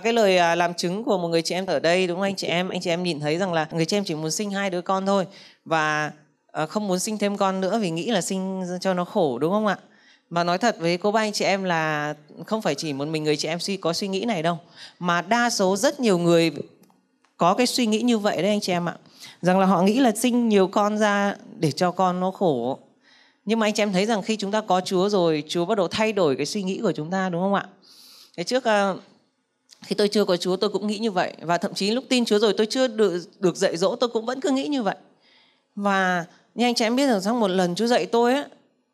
cái lời à, làm chứng của một người chị em ở đây đúng không anh chị em anh chị em nhìn thấy rằng là người chị em chỉ muốn sinh hai đứa con thôi và à, không muốn sinh thêm con nữa vì nghĩ là sinh cho nó khổ đúng không ạ mà nói thật với cô ba anh chị em là không phải chỉ một mình người chị em suy có suy nghĩ này đâu mà đa số rất nhiều người có cái suy nghĩ như vậy đấy anh chị em ạ rằng là họ nghĩ là sinh nhiều con ra để cho con nó khổ nhưng mà anh chị em thấy rằng khi chúng ta có Chúa rồi Chúa bắt đầu thay đổi cái suy nghĩ của chúng ta đúng không ạ cái trước à, khi tôi chưa có Chúa tôi cũng nghĩ như vậy và thậm chí lúc tin Chúa rồi tôi chưa được được dạy dỗ tôi cũng vẫn cứ nghĩ như vậy và như anh chị em biết rằng sau một lần Chúa dạy tôi á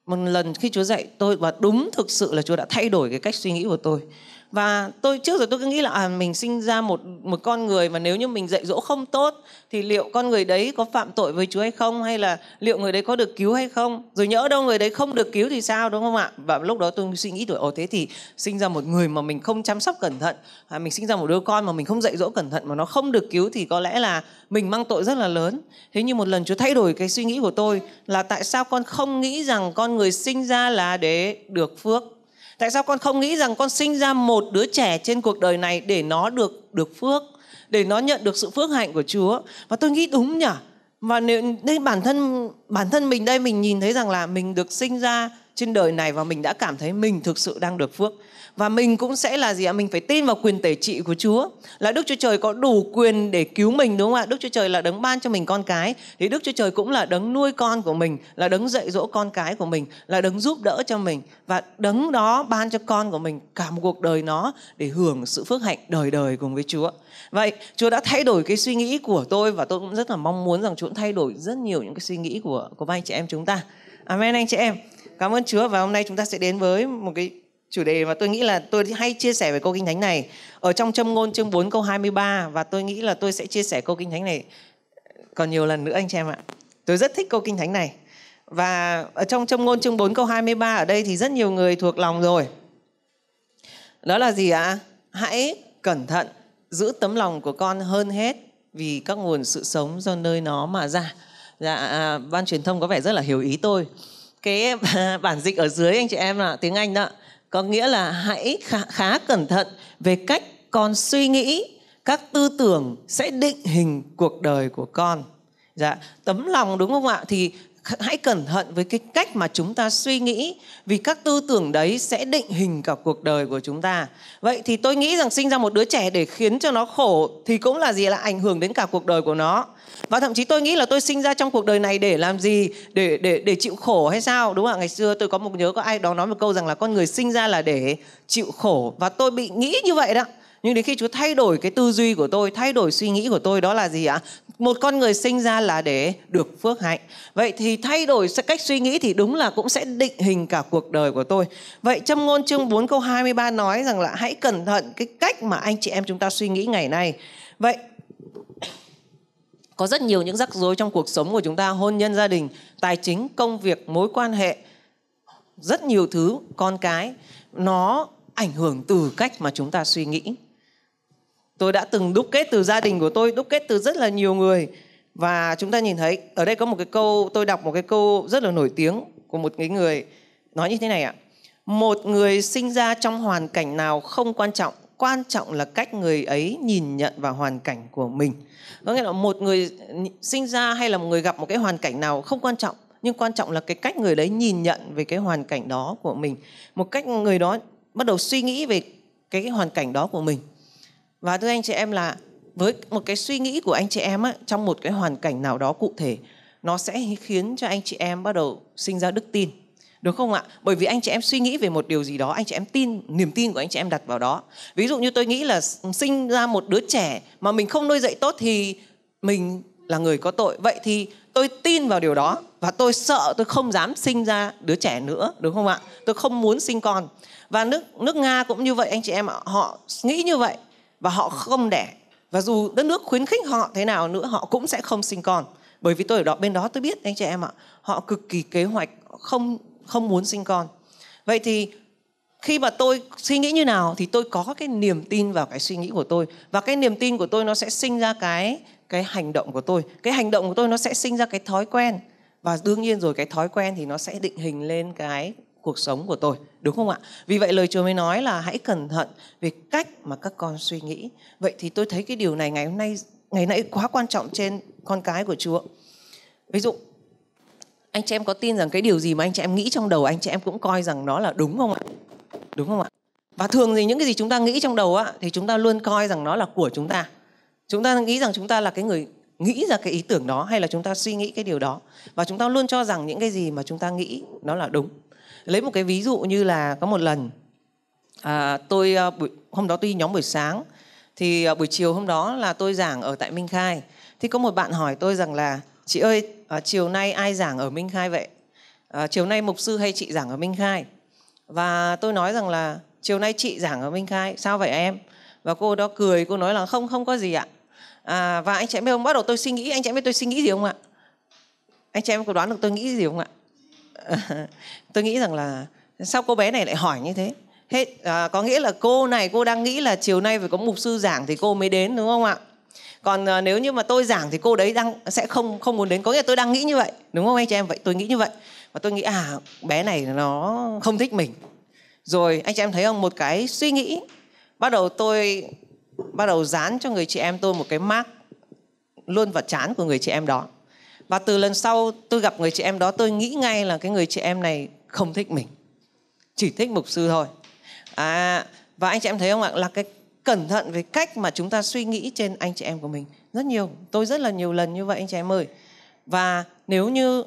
một lần khi Chúa dạy tôi và đúng thực sự là Chúa đã thay đổi cái cách suy nghĩ của tôi và tôi trước rồi tôi cứ nghĩ là à, mình sinh ra một một con người và nếu như mình dạy dỗ không tốt thì liệu con người đấy có phạm tội với Chúa hay không hay là liệu người đấy có được cứu hay không rồi nhỡ đâu người đấy không được cứu thì sao đúng không ạ và lúc đó tôi suy nghĩ tuổi ồ thế thì sinh ra một người mà mình không chăm sóc cẩn thận à, mình sinh ra một đứa con mà mình không dạy dỗ cẩn thận mà nó không được cứu thì có lẽ là mình mang tội rất là lớn thế nhưng một lần Chúa thay đổi cái suy nghĩ của tôi là tại sao con không nghĩ rằng con người sinh ra là để được phước Tại sao con không nghĩ rằng con sinh ra một đứa trẻ trên cuộc đời này để nó được được phước, để nó nhận được sự phước hạnh của Chúa? Và tôi nghĩ đúng nhỉ? Và nếu đây bản thân bản thân mình đây mình nhìn thấy rằng là mình được sinh ra trên đời này và mình đã cảm thấy mình thực sự đang được phước và mình cũng sẽ là gì ạ mình phải tin vào quyền tể trị của Chúa là Đức Chúa Trời có đủ quyền để cứu mình đúng không ạ Đức Chúa Trời là đấng ban cho mình con cái thì Đức Chúa Trời cũng là đấng nuôi con của mình là đấng dạy dỗ con cái của mình là đấng giúp đỡ cho mình và đấng đó ban cho con của mình cả một cuộc đời nó để hưởng sự phước hạnh đời đời cùng với Chúa vậy Chúa đã thay đổi cái suy nghĩ của tôi và tôi cũng rất là mong muốn rằng Chúa cũng thay đổi rất nhiều những cái suy nghĩ của của anh chị em chúng ta Amen anh chị em cảm ơn Chúa và hôm nay chúng ta sẽ đến với một cái chủ đề mà tôi nghĩ là tôi hay chia sẻ về câu kinh thánh này ở trong châm ngôn chương 4 câu 23 và tôi nghĩ là tôi sẽ chia sẻ câu kinh thánh này còn nhiều lần nữa anh chị em ạ. Tôi rất thích câu kinh thánh này. Và ở trong châm ngôn chương 4 câu 23 ở đây thì rất nhiều người thuộc lòng rồi. Đó là gì ạ? À? Hãy cẩn thận giữ tấm lòng của con hơn hết vì các nguồn sự sống do nơi nó mà ra. Dạ, à, ban truyền thông có vẻ rất là hiểu ý tôi cái bản dịch ở dưới anh chị em là tiếng Anh đó có nghĩa là hãy khá, khá cẩn thận về cách con suy nghĩ các tư tưởng sẽ định hình cuộc đời của con dạ tấm lòng đúng không ạ thì hãy cẩn thận với cái cách mà chúng ta suy nghĩ vì các tư tưởng đấy sẽ định hình cả cuộc đời của chúng ta vậy thì tôi nghĩ rằng sinh ra một đứa trẻ để khiến cho nó khổ thì cũng là gì là ảnh hưởng đến cả cuộc đời của nó và thậm chí tôi nghĩ là tôi sinh ra trong cuộc đời này để làm gì để để để chịu khổ hay sao đúng không ạ ngày xưa tôi có một nhớ có ai đó nói một câu rằng là con người sinh ra là để chịu khổ và tôi bị nghĩ như vậy đó nhưng đến khi Chúa thay đổi cái tư duy của tôi, thay đổi suy nghĩ của tôi đó là gì ạ? một con người sinh ra là để được phước hạnh vậy thì thay đổi cách suy nghĩ thì đúng là cũng sẽ định hình cả cuộc đời của tôi vậy châm ngôn chương 4 câu 23 nói rằng là hãy cẩn thận cái cách mà anh chị em chúng ta suy nghĩ ngày nay vậy có rất nhiều những rắc rối trong cuộc sống của chúng ta hôn nhân gia đình tài chính công việc mối quan hệ rất nhiều thứ con cái nó ảnh hưởng từ cách mà chúng ta suy nghĩ tôi đã từng đúc kết từ gia đình của tôi đúc kết từ rất là nhiều người và chúng ta nhìn thấy ở đây có một cái câu tôi đọc một cái câu rất là nổi tiếng của một cái người nói như thế này ạ một người sinh ra trong hoàn cảnh nào không quan trọng quan trọng là cách người ấy nhìn nhận vào hoàn cảnh của mình có nghĩa là một người sinh ra hay là một người gặp một cái hoàn cảnh nào không quan trọng nhưng quan trọng là cái cách người đấy nhìn nhận về cái hoàn cảnh đó của mình một cách người đó bắt đầu suy nghĩ về cái hoàn cảnh đó của mình và thưa anh chị em là với một cái suy nghĩ của anh chị em á, trong một cái hoàn cảnh nào đó cụ thể nó sẽ khiến cho anh chị em bắt đầu sinh ra đức tin được không ạ bởi vì anh chị em suy nghĩ về một điều gì đó anh chị em tin niềm tin của anh chị em đặt vào đó ví dụ như tôi nghĩ là sinh ra một đứa trẻ mà mình không nuôi dạy tốt thì mình là người có tội vậy thì tôi tin vào điều đó và tôi sợ tôi không dám sinh ra đứa trẻ nữa đúng không ạ tôi không muốn sinh con và nước nước nga cũng như vậy anh chị em ạ họ nghĩ như vậy và họ không đẻ và dù đất nước khuyến khích họ thế nào nữa họ cũng sẽ không sinh con bởi vì tôi ở đó bên đó tôi biết anh chị em ạ họ cực kỳ kế hoạch không không muốn sinh con vậy thì khi mà tôi suy nghĩ như nào thì tôi có cái niềm tin vào cái suy nghĩ của tôi và cái niềm tin của tôi nó sẽ sinh ra cái cái hành động của tôi cái hành động của tôi nó sẽ sinh ra cái thói quen và đương nhiên rồi cái thói quen thì nó sẽ định hình lên cái cuộc sống của tôi đúng không ạ vì vậy lời chúa mới nói là hãy cẩn thận về cách mà các con suy nghĩ vậy thì tôi thấy cái điều này ngày hôm nay ngày nay quá quan trọng trên con cái của chúa ví dụ anh chị em có tin rằng cái điều gì mà anh chị em nghĩ trong đầu anh chị em cũng coi rằng nó là đúng không ạ đúng không ạ và thường thì những cái gì chúng ta nghĩ trong đầu á thì chúng ta luôn coi rằng nó là của chúng ta chúng ta nghĩ rằng chúng ta là cái người nghĩ ra cái ý tưởng đó hay là chúng ta suy nghĩ cái điều đó và chúng ta luôn cho rằng những cái gì mà chúng ta nghĩ nó là đúng lấy một cái ví dụ như là có một lần à, tôi à, buổi, hôm đó tôi nhóm buổi sáng thì à, buổi chiều hôm đó là tôi giảng ở tại Minh Khai thì có một bạn hỏi tôi rằng là chị ơi à, chiều nay ai giảng ở Minh Khai vậy à, chiều nay mục sư hay chị giảng ở Minh Khai và tôi nói rằng là chiều nay chị giảng ở Minh Khai sao vậy em và cô đó cười cô nói là không không có gì ạ à, và anh chị em biết bắt đầu tôi suy nghĩ anh chị em tôi suy nghĩ gì không ạ anh chị em có đoán được tôi nghĩ gì không ạ tôi nghĩ rằng là sao cô bé này lại hỏi như thế hết à, có nghĩa là cô này cô đang nghĩ là chiều nay phải có mục sư giảng thì cô mới đến đúng không ạ còn à, nếu như mà tôi giảng thì cô đấy đang sẽ không không muốn đến có nghĩa là tôi đang nghĩ như vậy đúng không anh chị em vậy tôi nghĩ như vậy và tôi nghĩ à bé này nó không thích mình rồi anh chị em thấy không một cái suy nghĩ bắt đầu tôi bắt đầu dán cho người chị em tôi một cái mác luôn vào chán của người chị em đó và từ lần sau tôi gặp người chị em đó tôi nghĩ ngay là cái người chị em này không thích mình chỉ thích mục sư thôi à, và anh chị em thấy không ạ là cái cẩn thận về cách mà chúng ta suy nghĩ trên anh chị em của mình rất nhiều tôi rất là nhiều lần như vậy anh chị em ơi và nếu như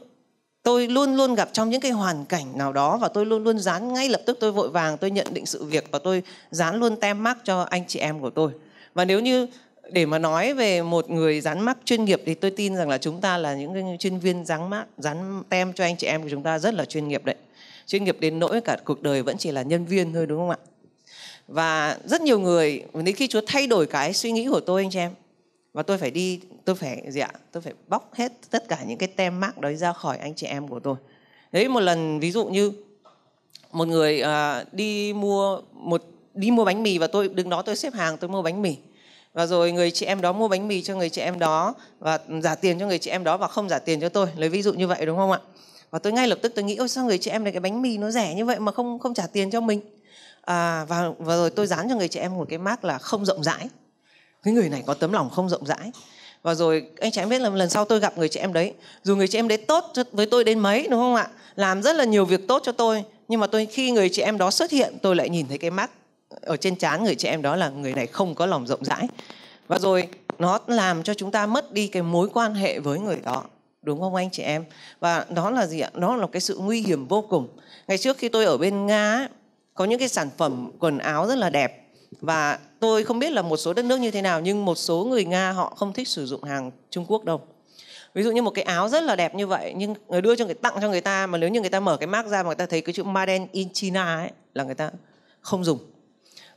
tôi luôn luôn gặp trong những cái hoàn cảnh nào đó và tôi luôn luôn dán ngay lập tức tôi vội vàng tôi nhận định sự việc và tôi dán luôn tem mắc cho anh chị em của tôi và nếu như để mà nói về một người dán mắt chuyên nghiệp thì tôi tin rằng là chúng ta là những chuyên viên dán mắt dán tem cho anh chị em của chúng ta rất là chuyên nghiệp đấy chuyên nghiệp đến nỗi cả cuộc đời vẫn chỉ là nhân viên thôi đúng không ạ và rất nhiều người đến khi Chúa thay đổi cái suy nghĩ của tôi anh chị em và tôi phải đi tôi phải gì ạ tôi phải bóc hết tất cả những cái tem mác đấy ra khỏi anh chị em của tôi đấy một lần ví dụ như một người uh, đi mua một đi mua bánh mì và tôi đứng đó tôi xếp hàng tôi mua bánh mì và rồi người chị em đó mua bánh mì cho người chị em đó và giả tiền cho người chị em đó và không giả tiền cho tôi lấy ví dụ như vậy đúng không ạ và tôi ngay lập tức tôi nghĩ ôi sao người chị em này cái bánh mì nó rẻ như vậy mà không không trả tiền cho mình à, và và rồi tôi dán cho người chị em một cái mác là không rộng rãi cái người này có tấm lòng không rộng rãi và rồi anh chị em biết là lần sau tôi gặp người chị em đấy dù người chị em đấy tốt với tôi đến mấy đúng không ạ làm rất là nhiều việc tốt cho tôi nhưng mà tôi khi người chị em đó xuất hiện tôi lại nhìn thấy cái mác ở trên trán người chị em đó là người này không có lòng rộng rãi và rồi nó làm cho chúng ta mất đi cái mối quan hệ với người đó đúng không anh chị em và đó là gì ạ đó là cái sự nguy hiểm vô cùng ngày trước khi tôi ở bên nga có những cái sản phẩm quần áo rất là đẹp và tôi không biết là một số đất nước như thế nào nhưng một số người nga họ không thích sử dụng hàng trung quốc đâu ví dụ như một cái áo rất là đẹp như vậy nhưng người đưa cho người tặng cho người ta mà nếu như người ta mở cái mác ra mà người ta thấy cái chữ made in china ấy là người ta không dùng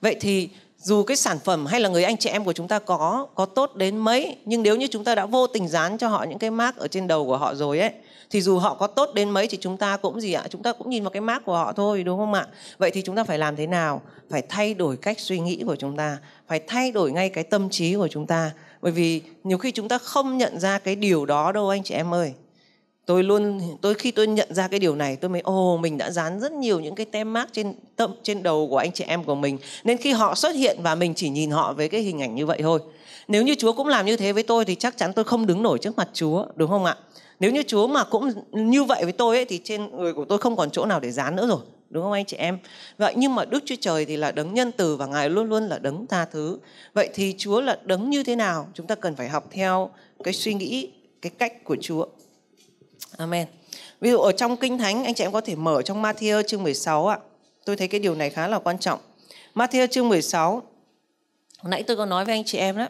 vậy thì dù cái sản phẩm hay là người anh chị em của chúng ta có có tốt đến mấy nhưng nếu như chúng ta đã vô tình dán cho họ những cái mác ở trên đầu của họ rồi ấy thì dù họ có tốt đến mấy thì chúng ta cũng gì ạ chúng ta cũng nhìn vào cái mác của họ thôi đúng không ạ vậy thì chúng ta phải làm thế nào phải thay đổi cách suy nghĩ của chúng ta phải thay đổi ngay cái tâm trí của chúng ta bởi vì nhiều khi chúng ta không nhận ra cái điều đó đâu anh chị em ơi tôi luôn tôi khi tôi nhận ra cái điều này tôi mới ồ oh, mình đã dán rất nhiều những cái tem mác trên tâm trên đầu của anh chị em của mình nên khi họ xuất hiện và mình chỉ nhìn họ với cái hình ảnh như vậy thôi nếu như chúa cũng làm như thế với tôi thì chắc chắn tôi không đứng nổi trước mặt chúa đúng không ạ nếu như chúa mà cũng như vậy với tôi ấy, thì trên người của tôi không còn chỗ nào để dán nữa rồi đúng không anh chị em vậy nhưng mà đức chúa trời thì là đấng nhân từ và ngài luôn luôn là đấng tha thứ vậy thì chúa là đấng như thế nào chúng ta cần phải học theo cái suy nghĩ cái cách của chúa Amen. Ví dụ ở trong Kinh Thánh anh chị em có thể mở trong Matthew chương 16 ạ. Tôi thấy cái điều này khá là quan trọng. Matthew chương 16 nãy tôi có nói với anh chị em đó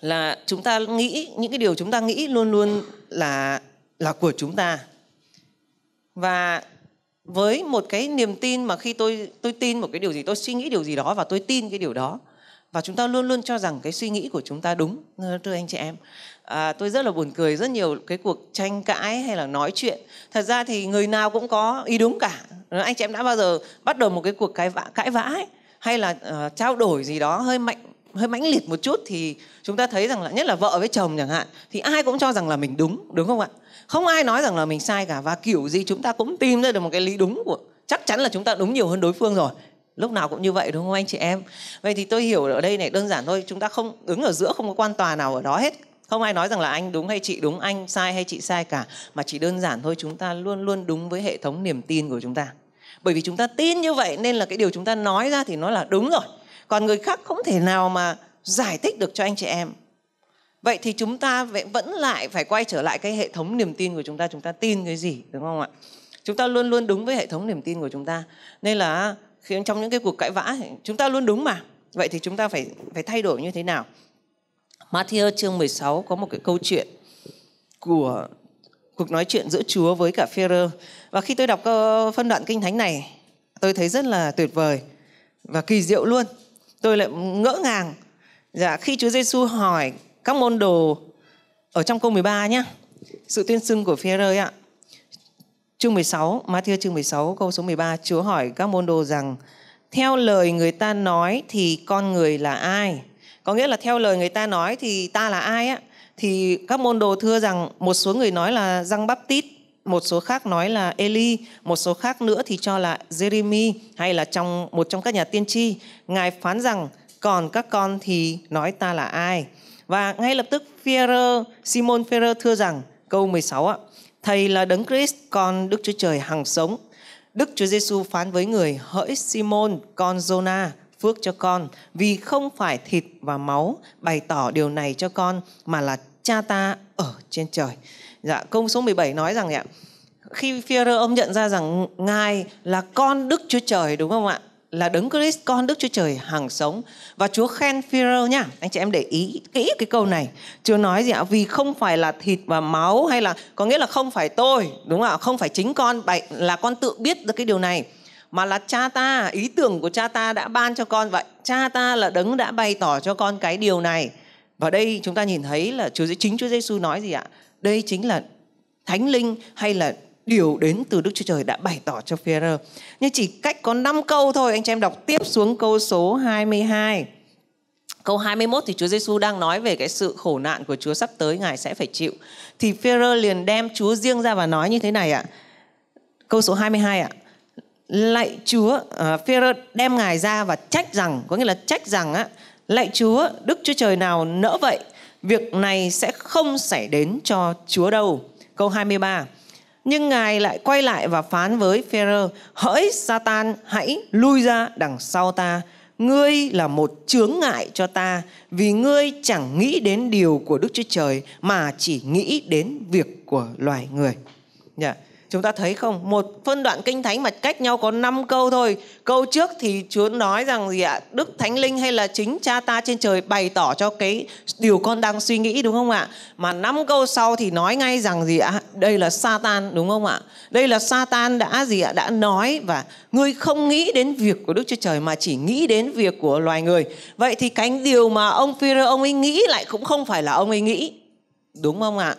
là chúng ta nghĩ những cái điều chúng ta nghĩ luôn luôn là là của chúng ta. Và với một cái niềm tin mà khi tôi tôi tin một cái điều gì tôi suy nghĩ điều gì đó và tôi tin cái điều đó và chúng ta luôn luôn cho rằng cái suy nghĩ của chúng ta đúng thưa anh chị em à, tôi rất là buồn cười rất nhiều cái cuộc tranh cãi hay là nói chuyện thật ra thì người nào cũng có ý đúng cả anh chị em đã bao giờ bắt đầu một cái cuộc cãi vã cãi vã ấy, hay là uh, trao đổi gì đó hơi mạnh hơi mãnh liệt một chút thì chúng ta thấy rằng là nhất là vợ với chồng chẳng hạn thì ai cũng cho rằng là mình đúng đúng không ạ không ai nói rằng là mình sai cả và kiểu gì chúng ta cũng tìm ra được một cái lý đúng của chắc chắn là chúng ta đúng nhiều hơn đối phương rồi lúc nào cũng như vậy đúng không anh chị em vậy thì tôi hiểu ở đây này đơn giản thôi chúng ta không đứng ở giữa không có quan tòa nào ở đó hết không ai nói rằng là anh đúng hay chị đúng anh sai hay chị sai cả mà chỉ đơn giản thôi chúng ta luôn luôn đúng với hệ thống niềm tin của chúng ta bởi vì chúng ta tin như vậy nên là cái điều chúng ta nói ra thì nó là đúng rồi còn người khác không thể nào mà giải thích được cho anh chị em vậy thì chúng ta vẫn lại phải quay trở lại cái hệ thống niềm tin của chúng ta chúng ta tin cái gì đúng không ạ chúng ta luôn luôn đúng với hệ thống niềm tin của chúng ta nên là khi trong những cái cuộc cãi vã chúng ta luôn đúng mà vậy thì chúng ta phải phải thay đổi như thế nào Matthew chương 16 có một cái câu chuyện của cuộc nói chuyện giữa Chúa với cả phê-rơ Và khi tôi đọc phân đoạn kinh thánh này, tôi thấy rất là tuyệt vời và kỳ diệu luôn. Tôi lại ngỡ ngàng. Dạ khi Chúa Giêsu hỏi các môn đồ ở trong câu 13 nhá. Sự tuyên xưng của phê-rơ ạ. Chương 16, Matthew chương 16 câu số 13, Chúa hỏi các môn đồ rằng: Theo lời người ta nói thì con người là ai? có nghĩa là theo lời người ta nói thì ta là ai á thì các môn đồ thưa rằng một số người nói là răng bắp tít một số khác nói là Eli, một số khác nữa thì cho là Jeremy hay là trong một trong các nhà tiên tri. Ngài phán rằng còn các con thì nói ta là ai? Và ngay lập tức Führer, Simon Ferrer thưa rằng câu 16 ạ, thầy là đấng Christ, con Đức Chúa Trời hằng sống. Đức Chúa Giêsu phán với người: Hỡi Simon, con Jonah, phước cho con vì không phải thịt và máu bày tỏ điều này cho con mà là cha ta ở trên trời. Dạ, câu số 17 nói rằng ạ, khi Führer ông nhận ra rằng Ngài là con Đức Chúa Trời đúng không ạ? Là Đấng Christ con Đức Chúa Trời hàng sống và Chúa khen Führer nha. Anh chị em để ý kỹ cái câu này. Chúa nói gì ạ? Vì không phải là thịt và máu hay là có nghĩa là không phải tôi, đúng không ạ? Không phải chính con là con tự biết được cái điều này mà là cha ta ý tưởng của cha ta đã ban cho con vậy cha ta là đấng đã bày tỏ cho con cái điều này và đây chúng ta nhìn thấy là Chúa chính Chúa Giêsu nói gì ạ đây chính là thánh linh hay là điều đến từ Đức Chúa Trời đã bày tỏ cho Phêrô. Nhưng chỉ cách có 5 câu thôi, anh chị em đọc tiếp xuống câu số 22. Câu 21 thì Chúa Giêsu đang nói về cái sự khổ nạn của Chúa sắp tới Ngài sẽ phải chịu. Thì Phêrô liền đem Chúa riêng ra và nói như thế này ạ. Câu số 22 ạ lạy Chúa à, Phêrô đem ngài ra và trách rằng có nghĩa là trách rằng á lạy Chúa Đức Chúa Trời nào nỡ vậy việc này sẽ không xảy đến cho Chúa đâu câu 23 nhưng ngài lại quay lại và phán với Phêrô hỡi Satan hãy lui ra đằng sau ta ngươi là một chướng ngại cho ta vì ngươi chẳng nghĩ đến điều của Đức Chúa Trời mà chỉ nghĩ đến việc của loài người yeah dạ. Chúng ta thấy không? Một phân đoạn kinh thánh mà cách nhau có 5 câu thôi. Câu trước thì Chúa nói rằng gì ạ? Đức Thánh Linh hay là chính cha ta trên trời bày tỏ cho cái điều con đang suy nghĩ đúng không ạ? Mà năm câu sau thì nói ngay rằng gì ạ? Đây là Satan đúng không ạ? Đây là Satan đã gì ạ? Đã nói và ngươi không nghĩ đến việc của Đức Chúa Trời mà chỉ nghĩ đến việc của loài người. Vậy thì cái điều mà ông phi ông ấy nghĩ lại cũng không phải là ông ấy nghĩ. Đúng không ạ?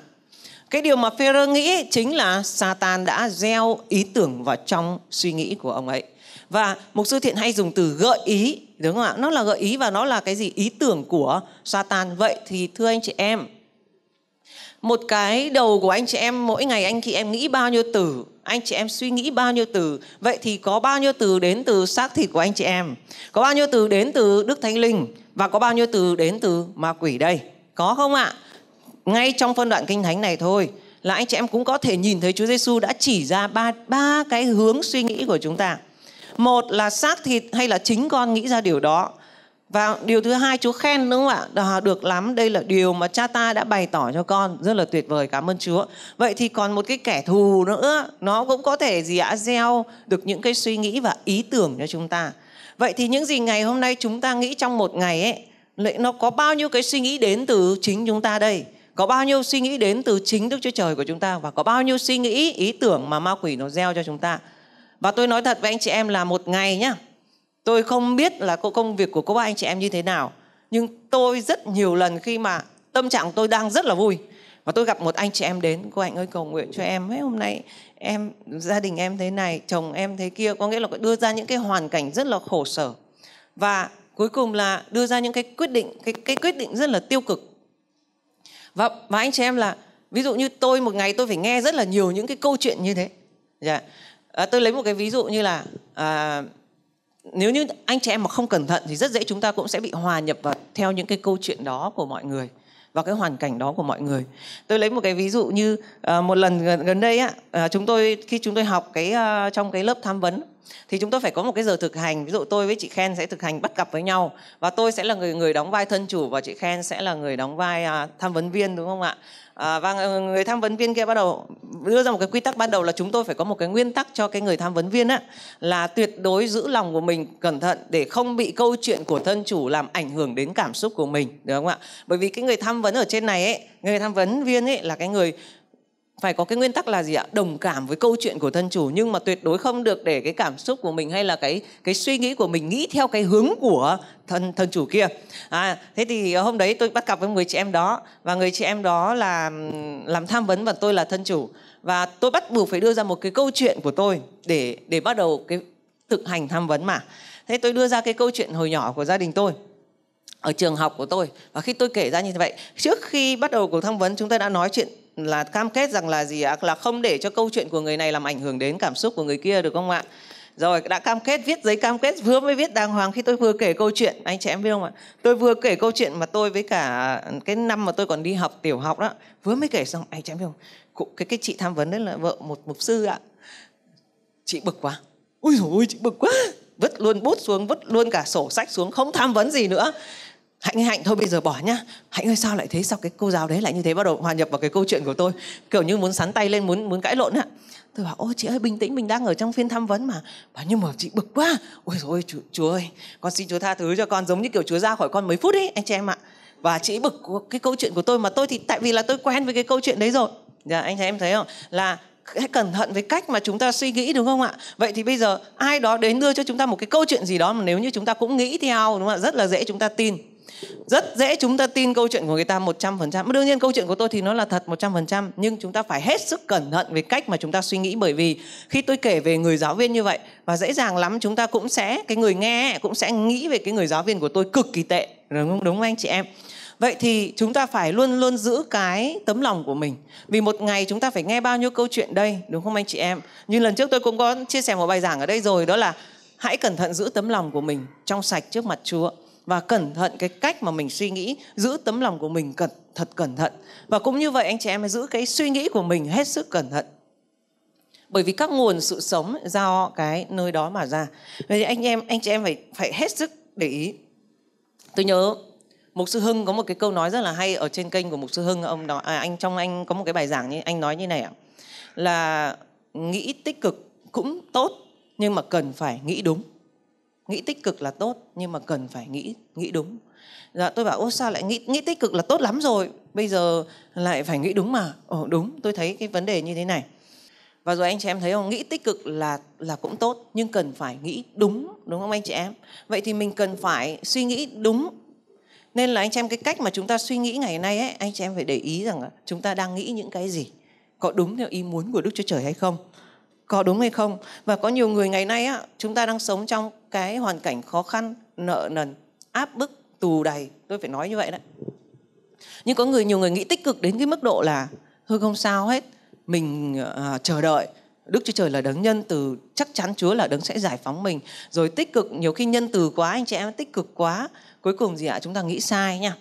Cái điều mà Phêrô nghĩ chính là Satan đã gieo ý tưởng vào trong suy nghĩ của ông ấy. Và mục sư thiện hay dùng từ gợi ý, đúng không ạ? Nó là gợi ý và nó là cái gì? Ý tưởng của Satan. Vậy thì thưa anh chị em, một cái đầu của anh chị em mỗi ngày anh chị em nghĩ bao nhiêu từ anh chị em suy nghĩ bao nhiêu từ vậy thì có bao nhiêu từ đến từ xác thịt của anh chị em có bao nhiêu từ đến từ đức thánh linh và có bao nhiêu từ đến từ ma quỷ đây có không ạ à? ngay trong phân đoạn kinh thánh này thôi là anh chị em cũng có thể nhìn thấy Chúa Giêsu đã chỉ ra ba ba cái hướng suy nghĩ của chúng ta. Một là xác thịt hay là chính con nghĩ ra điều đó. Và điều thứ hai Chúa khen đúng không ạ? Đó, được lắm, đây là điều mà cha ta đã bày tỏ cho con, rất là tuyệt vời, cảm ơn Chúa. Vậy thì còn một cái kẻ thù nữa, nó cũng có thể gì ạ gieo được những cái suy nghĩ và ý tưởng cho chúng ta. Vậy thì những gì ngày hôm nay chúng ta nghĩ trong một ngày ấy, nó có bao nhiêu cái suy nghĩ đến từ chính chúng ta đây? có bao nhiêu suy nghĩ đến từ chính Đức Chúa Trời của chúng ta và có bao nhiêu suy nghĩ, ý tưởng mà ma quỷ nó gieo cho chúng ta. Và tôi nói thật với anh chị em là một ngày nhá, tôi không biết là công việc của các anh chị em như thế nào, nhưng tôi rất nhiều lần khi mà tâm trạng tôi đang rất là vui và tôi gặp một anh chị em đến cô anh ơi cầu nguyện cho em mấy hôm nay em gia đình em thế này chồng em thế kia có nghĩa là đưa ra những cái hoàn cảnh rất là khổ sở và cuối cùng là đưa ra những cái quyết định cái, cái quyết định rất là tiêu cực và và anh chị em là ví dụ như tôi một ngày tôi phải nghe rất là nhiều những cái câu chuyện như thế dạ à, tôi lấy một cái ví dụ như là à, nếu như anh chị em mà không cẩn thận thì rất dễ chúng ta cũng sẽ bị hòa nhập vào theo những cái câu chuyện đó của mọi người và cái hoàn cảnh đó của mọi người tôi lấy một cái ví dụ như à, một lần gần, gần đây á à, chúng tôi khi chúng tôi học cái à, trong cái lớp tham vấn thì chúng tôi phải có một cái giờ thực hành ví dụ tôi với chị khen sẽ thực hành bắt cặp với nhau và tôi sẽ là người người đóng vai thân chủ và chị khen sẽ là người đóng vai à, tham vấn viên đúng không ạ à, và người tham vấn viên kia bắt đầu đưa ra một cái quy tắc ban đầu là chúng tôi phải có một cái nguyên tắc cho cái người tham vấn viên á là tuyệt đối giữ lòng của mình cẩn thận để không bị câu chuyện của thân chủ làm ảnh hưởng đến cảm xúc của mình được không ạ bởi vì cái người tham vấn ở trên này ấy người tham vấn viên ấy là cái người phải có cái nguyên tắc là gì ạ đồng cảm với câu chuyện của thân chủ nhưng mà tuyệt đối không được để cái cảm xúc của mình hay là cái cái suy nghĩ của mình nghĩ theo cái hướng của thân thân chủ kia à, thế thì hôm đấy tôi bắt gặp với người chị em đó và người chị em đó là làm tham vấn và tôi là thân chủ và tôi bắt buộc phải đưa ra một cái câu chuyện của tôi để để bắt đầu cái thực hành tham vấn mà thế tôi đưa ra cái câu chuyện hồi nhỏ của gia đình tôi ở trường học của tôi và khi tôi kể ra như vậy trước khi bắt đầu cuộc tham vấn chúng ta đã nói chuyện là cam kết rằng là gì ạ là không để cho câu chuyện của người này làm ảnh hưởng đến cảm xúc của người kia được không ạ rồi đã cam kết viết giấy cam kết vừa mới viết đàng hoàng khi tôi vừa kể câu chuyện anh chị em biết không ạ tôi vừa kể câu chuyện mà tôi với cả cái năm mà tôi còn đi học tiểu học đó vừa mới kể xong anh chị em biết không cái cái chị tham vấn đấy là vợ một mục sư ạ chị bực quá ui rồi ôi chị bực quá vứt luôn bút xuống vứt luôn cả sổ sách xuống không tham vấn gì nữa hạnh ơi hạnh thôi bây giờ bỏ nhá hạnh ơi sao lại thế sao cái cô giáo đấy lại như thế bắt đầu hòa nhập vào cái câu chuyện của tôi kiểu như muốn sắn tay lên muốn muốn cãi lộn ạ tôi bảo ôi chị ơi bình tĩnh mình đang ở trong phiên tham vấn mà bảo nhưng mà chị bực quá ôi rồi chúa, chúa ơi con xin chúa tha thứ cho con giống như kiểu chúa ra khỏi con mấy phút ấy anh chị em ạ và chị bực cái câu chuyện của tôi mà tôi thì tại vì là tôi quen với cái câu chuyện đấy rồi dạ, anh chị em thấy không là hãy cẩn thận với cách mà chúng ta suy nghĩ đúng không ạ vậy thì bây giờ ai đó đến đưa cho chúng ta một cái câu chuyện gì đó mà nếu như chúng ta cũng nghĩ theo đúng không ạ rất là dễ chúng ta tin rất dễ chúng ta tin câu chuyện của người ta 100% đương nhiên câu chuyện của tôi thì nó là thật 100% nhưng chúng ta phải hết sức cẩn thận về cách mà chúng ta suy nghĩ bởi vì khi tôi kể về người giáo viên như vậy và dễ dàng lắm chúng ta cũng sẽ cái người nghe cũng sẽ nghĩ về cái người giáo viên của tôi cực kỳ tệ đúng không đúng không anh chị em vậy thì chúng ta phải luôn luôn giữ cái tấm lòng của mình vì một ngày chúng ta phải nghe bao nhiêu câu chuyện đây đúng không anh chị em như lần trước tôi cũng có chia sẻ một bài giảng ở đây rồi đó là hãy cẩn thận giữ tấm lòng của mình trong sạch trước mặt chúa và cẩn thận cái cách mà mình suy nghĩ giữ tấm lòng của mình cẩn thật cẩn thận và cũng như vậy anh chị em hãy giữ cái suy nghĩ của mình hết sức cẩn thận bởi vì các nguồn sự sống do cái nơi đó mà ra vậy anh em anh chị em phải phải hết sức để ý tôi nhớ mục sư hưng có một cái câu nói rất là hay ở trên kênh của mục sư hưng ông nói à, anh trong anh có một cái bài giảng như anh nói như này ạ là nghĩ tích cực cũng tốt nhưng mà cần phải nghĩ đúng nghĩ tích cực là tốt nhưng mà cần phải nghĩ nghĩ đúng dạ tôi bảo ô sao lại nghĩ nghĩ tích cực là tốt lắm rồi bây giờ lại phải nghĩ đúng mà ồ đúng tôi thấy cái vấn đề như thế này và rồi anh chị em thấy không nghĩ tích cực là là cũng tốt nhưng cần phải nghĩ đúng đúng không anh chị em vậy thì mình cần phải suy nghĩ đúng nên là anh chị em cái cách mà chúng ta suy nghĩ ngày nay ấy anh chị em phải để ý rằng chúng ta đang nghĩ những cái gì có đúng theo ý muốn của đức chúa trời hay không có đúng hay không và có nhiều người ngày nay á, chúng ta đang sống trong cái hoàn cảnh khó khăn nợ nần áp bức tù đầy tôi phải nói như vậy đấy nhưng có người nhiều người nghĩ tích cực đến cái mức độ là thôi không sao hết mình uh, chờ đợi Đức Chúa Trời là đấng nhân từ, chắc chắn Chúa là đấng sẽ giải phóng mình. Rồi tích cực, nhiều khi nhân từ quá, anh chị em tích cực quá, cuối cùng gì ạ, chúng ta nghĩ sai nha.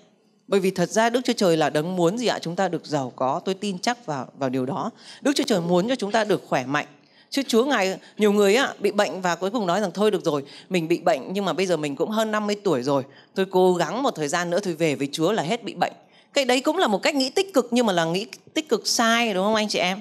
Bởi vì thật ra Đức Chúa Trời là đấng muốn gì ạ, chúng ta được giàu có, tôi tin chắc vào vào điều đó. Đức Chúa Trời muốn cho chúng ta được khỏe mạnh, chứ Chúa ngài nhiều người á bị bệnh và cuối cùng nói rằng thôi được rồi mình bị bệnh nhưng mà bây giờ mình cũng hơn 50 tuổi rồi tôi cố gắng một thời gian nữa thôi về với Chúa là hết bị bệnh cái đấy cũng là một cách nghĩ tích cực nhưng mà là nghĩ tích cực sai đúng không anh chị em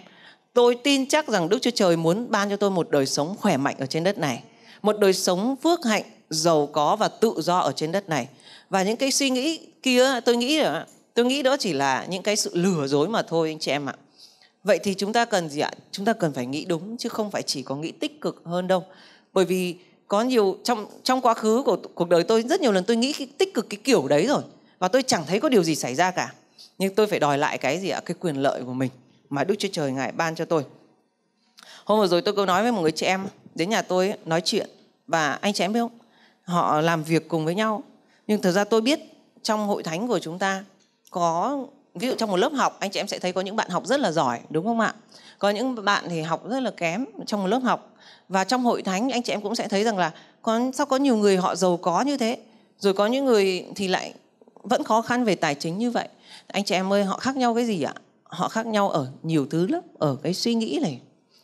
tôi tin chắc rằng Đức Chúa Trời muốn ban cho tôi một đời sống khỏe mạnh ở trên đất này một đời sống phước hạnh giàu có và tự do ở trên đất này và những cái suy nghĩ kia tôi nghĩ là tôi nghĩ đó chỉ là những cái sự lừa dối mà thôi anh chị em ạ vậy thì chúng ta cần gì ạ chúng ta cần phải nghĩ đúng chứ không phải chỉ có nghĩ tích cực hơn đâu bởi vì có nhiều trong trong quá khứ của cuộc đời tôi rất nhiều lần tôi nghĩ tích cực cái kiểu đấy rồi và tôi chẳng thấy có điều gì xảy ra cả nhưng tôi phải đòi lại cái gì ạ cái quyền lợi của mình mà đức chúa trời ngài ban cho tôi hôm vừa rồi tôi có nói với một người chị em đến nhà tôi nói chuyện và anh chị em biết không họ làm việc cùng với nhau nhưng thật ra tôi biết trong hội thánh của chúng ta có ví dụ trong một lớp học anh chị em sẽ thấy có những bạn học rất là giỏi đúng không ạ có những bạn thì học rất là kém trong một lớp học và trong hội thánh anh chị em cũng sẽ thấy rằng là có sao có nhiều người họ giàu có như thế rồi có những người thì lại vẫn khó khăn về tài chính như vậy anh chị em ơi họ khác nhau cái gì ạ họ khác nhau ở nhiều thứ lắm ở cái suy nghĩ này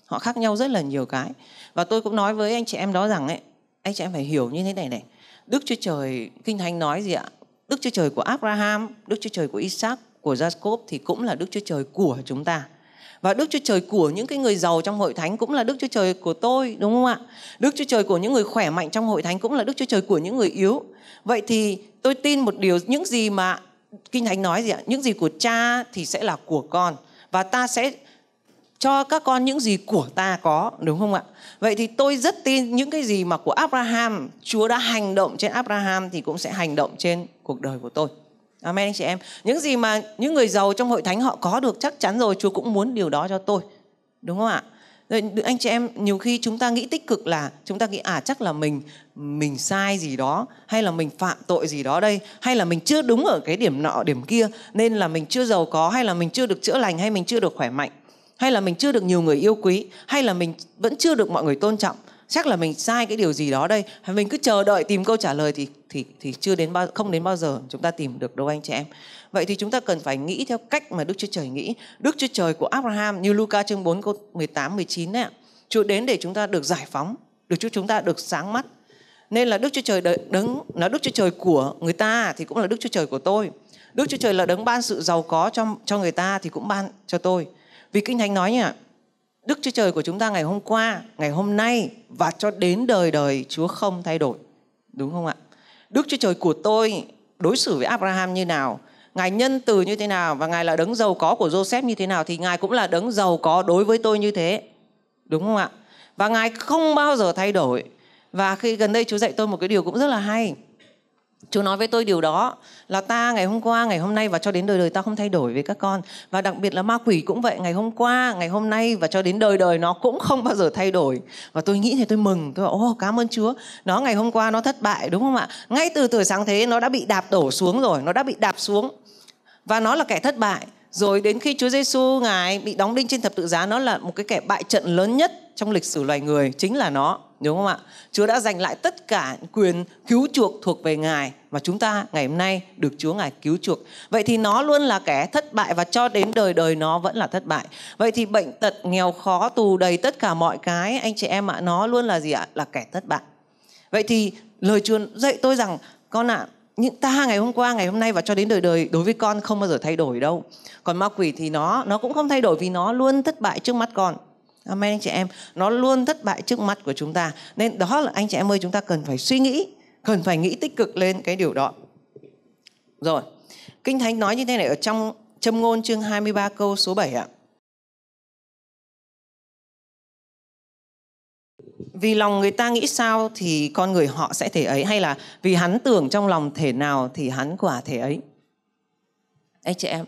họ khác nhau rất là nhiều cái và tôi cũng nói với anh chị em đó rằng ấy anh chị em phải hiểu như thế này này đức chúa trời kinh thánh nói gì ạ đức chúa trời của abraham đức chúa trời của isaac của Jacob thì cũng là Đức Chúa Trời của chúng ta. Và Đức Chúa Trời của những cái người giàu trong hội thánh cũng là Đức Chúa Trời của tôi, đúng không ạ? Đức Chúa Trời của những người khỏe mạnh trong hội thánh cũng là Đức Chúa Trời của những người yếu. Vậy thì tôi tin một điều những gì mà Kinh Thánh nói gì ạ? Những gì của cha thì sẽ là của con và ta sẽ cho các con những gì của ta có đúng không ạ vậy thì tôi rất tin những cái gì mà của abraham chúa đã hành động trên abraham thì cũng sẽ hành động trên cuộc đời của tôi Amen anh chị em. Những gì mà những người giàu trong hội thánh họ có được chắc chắn rồi Chúa cũng muốn điều đó cho tôi. Đúng không ạ? Rồi, anh chị em nhiều khi chúng ta nghĩ tích cực là chúng ta nghĩ à chắc là mình mình sai gì đó hay là mình phạm tội gì đó đây hay là mình chưa đúng ở cái điểm nọ điểm kia nên là mình chưa giàu có hay là mình chưa được chữa lành hay mình chưa được khỏe mạnh hay là mình chưa được nhiều người yêu quý hay là mình vẫn chưa được mọi người tôn trọng chắc là mình sai cái điều gì đó đây hay mình cứ chờ đợi tìm câu trả lời thì thì thì chưa đến bao không đến bao giờ chúng ta tìm được đâu anh chị em vậy thì chúng ta cần phải nghĩ theo cách mà Đức Chúa Trời nghĩ Đức Chúa Trời của Abraham như Luca chương 4 câu 18 19 ấy Chúa đến để chúng ta được giải phóng được Chúa chúng ta được sáng mắt nên là Đức Chúa Trời đứng là Đức Chúa Trời của người ta thì cũng là Đức Chúa Trời của tôi Đức Chúa Trời là đấng ban sự giàu có cho cho người ta thì cũng ban cho tôi vì kinh thánh nói nhỉ Đức Chúa Trời của chúng ta ngày hôm qua, ngày hôm nay và cho đến đời đời Chúa không thay đổi. Đúng không ạ? Đức Chúa Trời của tôi đối xử với Abraham như nào? Ngài nhân từ như thế nào và Ngài là đấng giàu có của Joseph như thế nào thì Ngài cũng là đấng giàu có đối với tôi như thế. Đúng không ạ? Và Ngài không bao giờ thay đổi. Và khi gần đây Chúa dạy tôi một cái điều cũng rất là hay. Chúa nói với tôi điều đó là ta ngày hôm qua, ngày hôm nay và cho đến đời đời ta không thay đổi với các con. Và đặc biệt là ma quỷ cũng vậy, ngày hôm qua, ngày hôm nay và cho đến đời đời nó cũng không bao giờ thay đổi. Và tôi nghĩ thì tôi mừng, tôi bảo ô oh, cảm ơn Chúa. Nó ngày hôm qua nó thất bại đúng không ạ? Ngay từ tuổi sáng thế nó đã bị đạp đổ xuống rồi, nó đã bị đạp xuống. Và nó là kẻ thất bại. Rồi đến khi Chúa Giêsu ngài bị đóng đinh trên thập tự giá nó là một cái kẻ bại trận lớn nhất trong lịch sử loài người, chính là nó đúng không ạ? Chúa đã giành lại tất cả quyền cứu chuộc thuộc về Ngài mà chúng ta ngày hôm nay được Chúa Ngài cứu chuộc. Vậy thì nó luôn là kẻ thất bại và cho đến đời đời nó vẫn là thất bại. Vậy thì bệnh tật, nghèo khó, tù đầy tất cả mọi cái anh chị em ạ, nó luôn là gì ạ? Là kẻ thất bại. Vậy thì lời Chúa dạy tôi rằng con ạ, những ta ngày hôm qua ngày hôm nay và cho đến đời đời đối với con không bao giờ thay đổi đâu còn ma quỷ thì nó nó cũng không thay đổi vì nó luôn thất bại trước mắt con Amen anh chị em. Nó luôn thất bại trước mắt của chúng ta. Nên đó là anh chị em ơi chúng ta cần phải suy nghĩ. Cần phải nghĩ tích cực lên cái điều đó. Rồi. Kinh Thánh nói như thế này ở trong châm ngôn chương 23 câu số 7 ạ. Vì lòng người ta nghĩ sao thì con người họ sẽ thể ấy hay là vì hắn tưởng trong lòng thể nào thì hắn quả thể ấy. Anh chị em,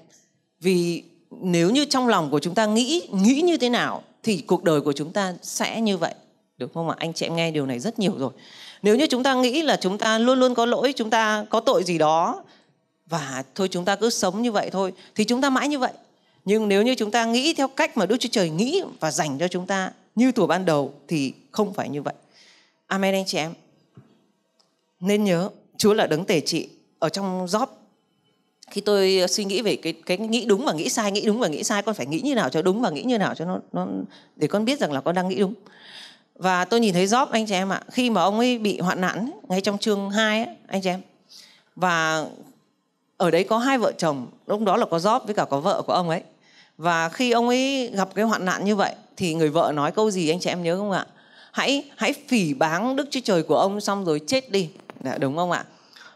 vì nếu như trong lòng của chúng ta nghĩ nghĩ như thế nào thì cuộc đời của chúng ta sẽ như vậy được không ạ anh chị em nghe điều này rất nhiều rồi nếu như chúng ta nghĩ là chúng ta luôn luôn có lỗi chúng ta có tội gì đó và thôi chúng ta cứ sống như vậy thôi thì chúng ta mãi như vậy nhưng nếu như chúng ta nghĩ theo cách mà đức chúa trời nghĩ và dành cho chúng ta như tuổi ban đầu thì không phải như vậy amen anh chị em nên nhớ chúa là đấng tể trị ở trong gióp khi tôi ờ, suy nghĩ về cái cái nghĩ đúng và nghĩ sai nghĩ đúng và nghĩ sai con phải nghĩ như nào cho đúng và nghĩ như nào cho nó nó để con biết rằng là con đang nghĩ đúng và tôi nhìn thấy Job anh chị em ạ khi mà ông ấy bị hoạn nạn ngay trong chương 2 ấy, anh chị em và ở đấy có hai vợ chồng lúc đó là có Job với cả có vợ của ông ấy và khi ông ấy gặp cái hoạn nạn như vậy thì người vợ nói câu gì anh chị em nhớ không ạ hãy hãy phỉ báng đức chúa trời của ông xong rồi chết đi dạ, đúng không ạ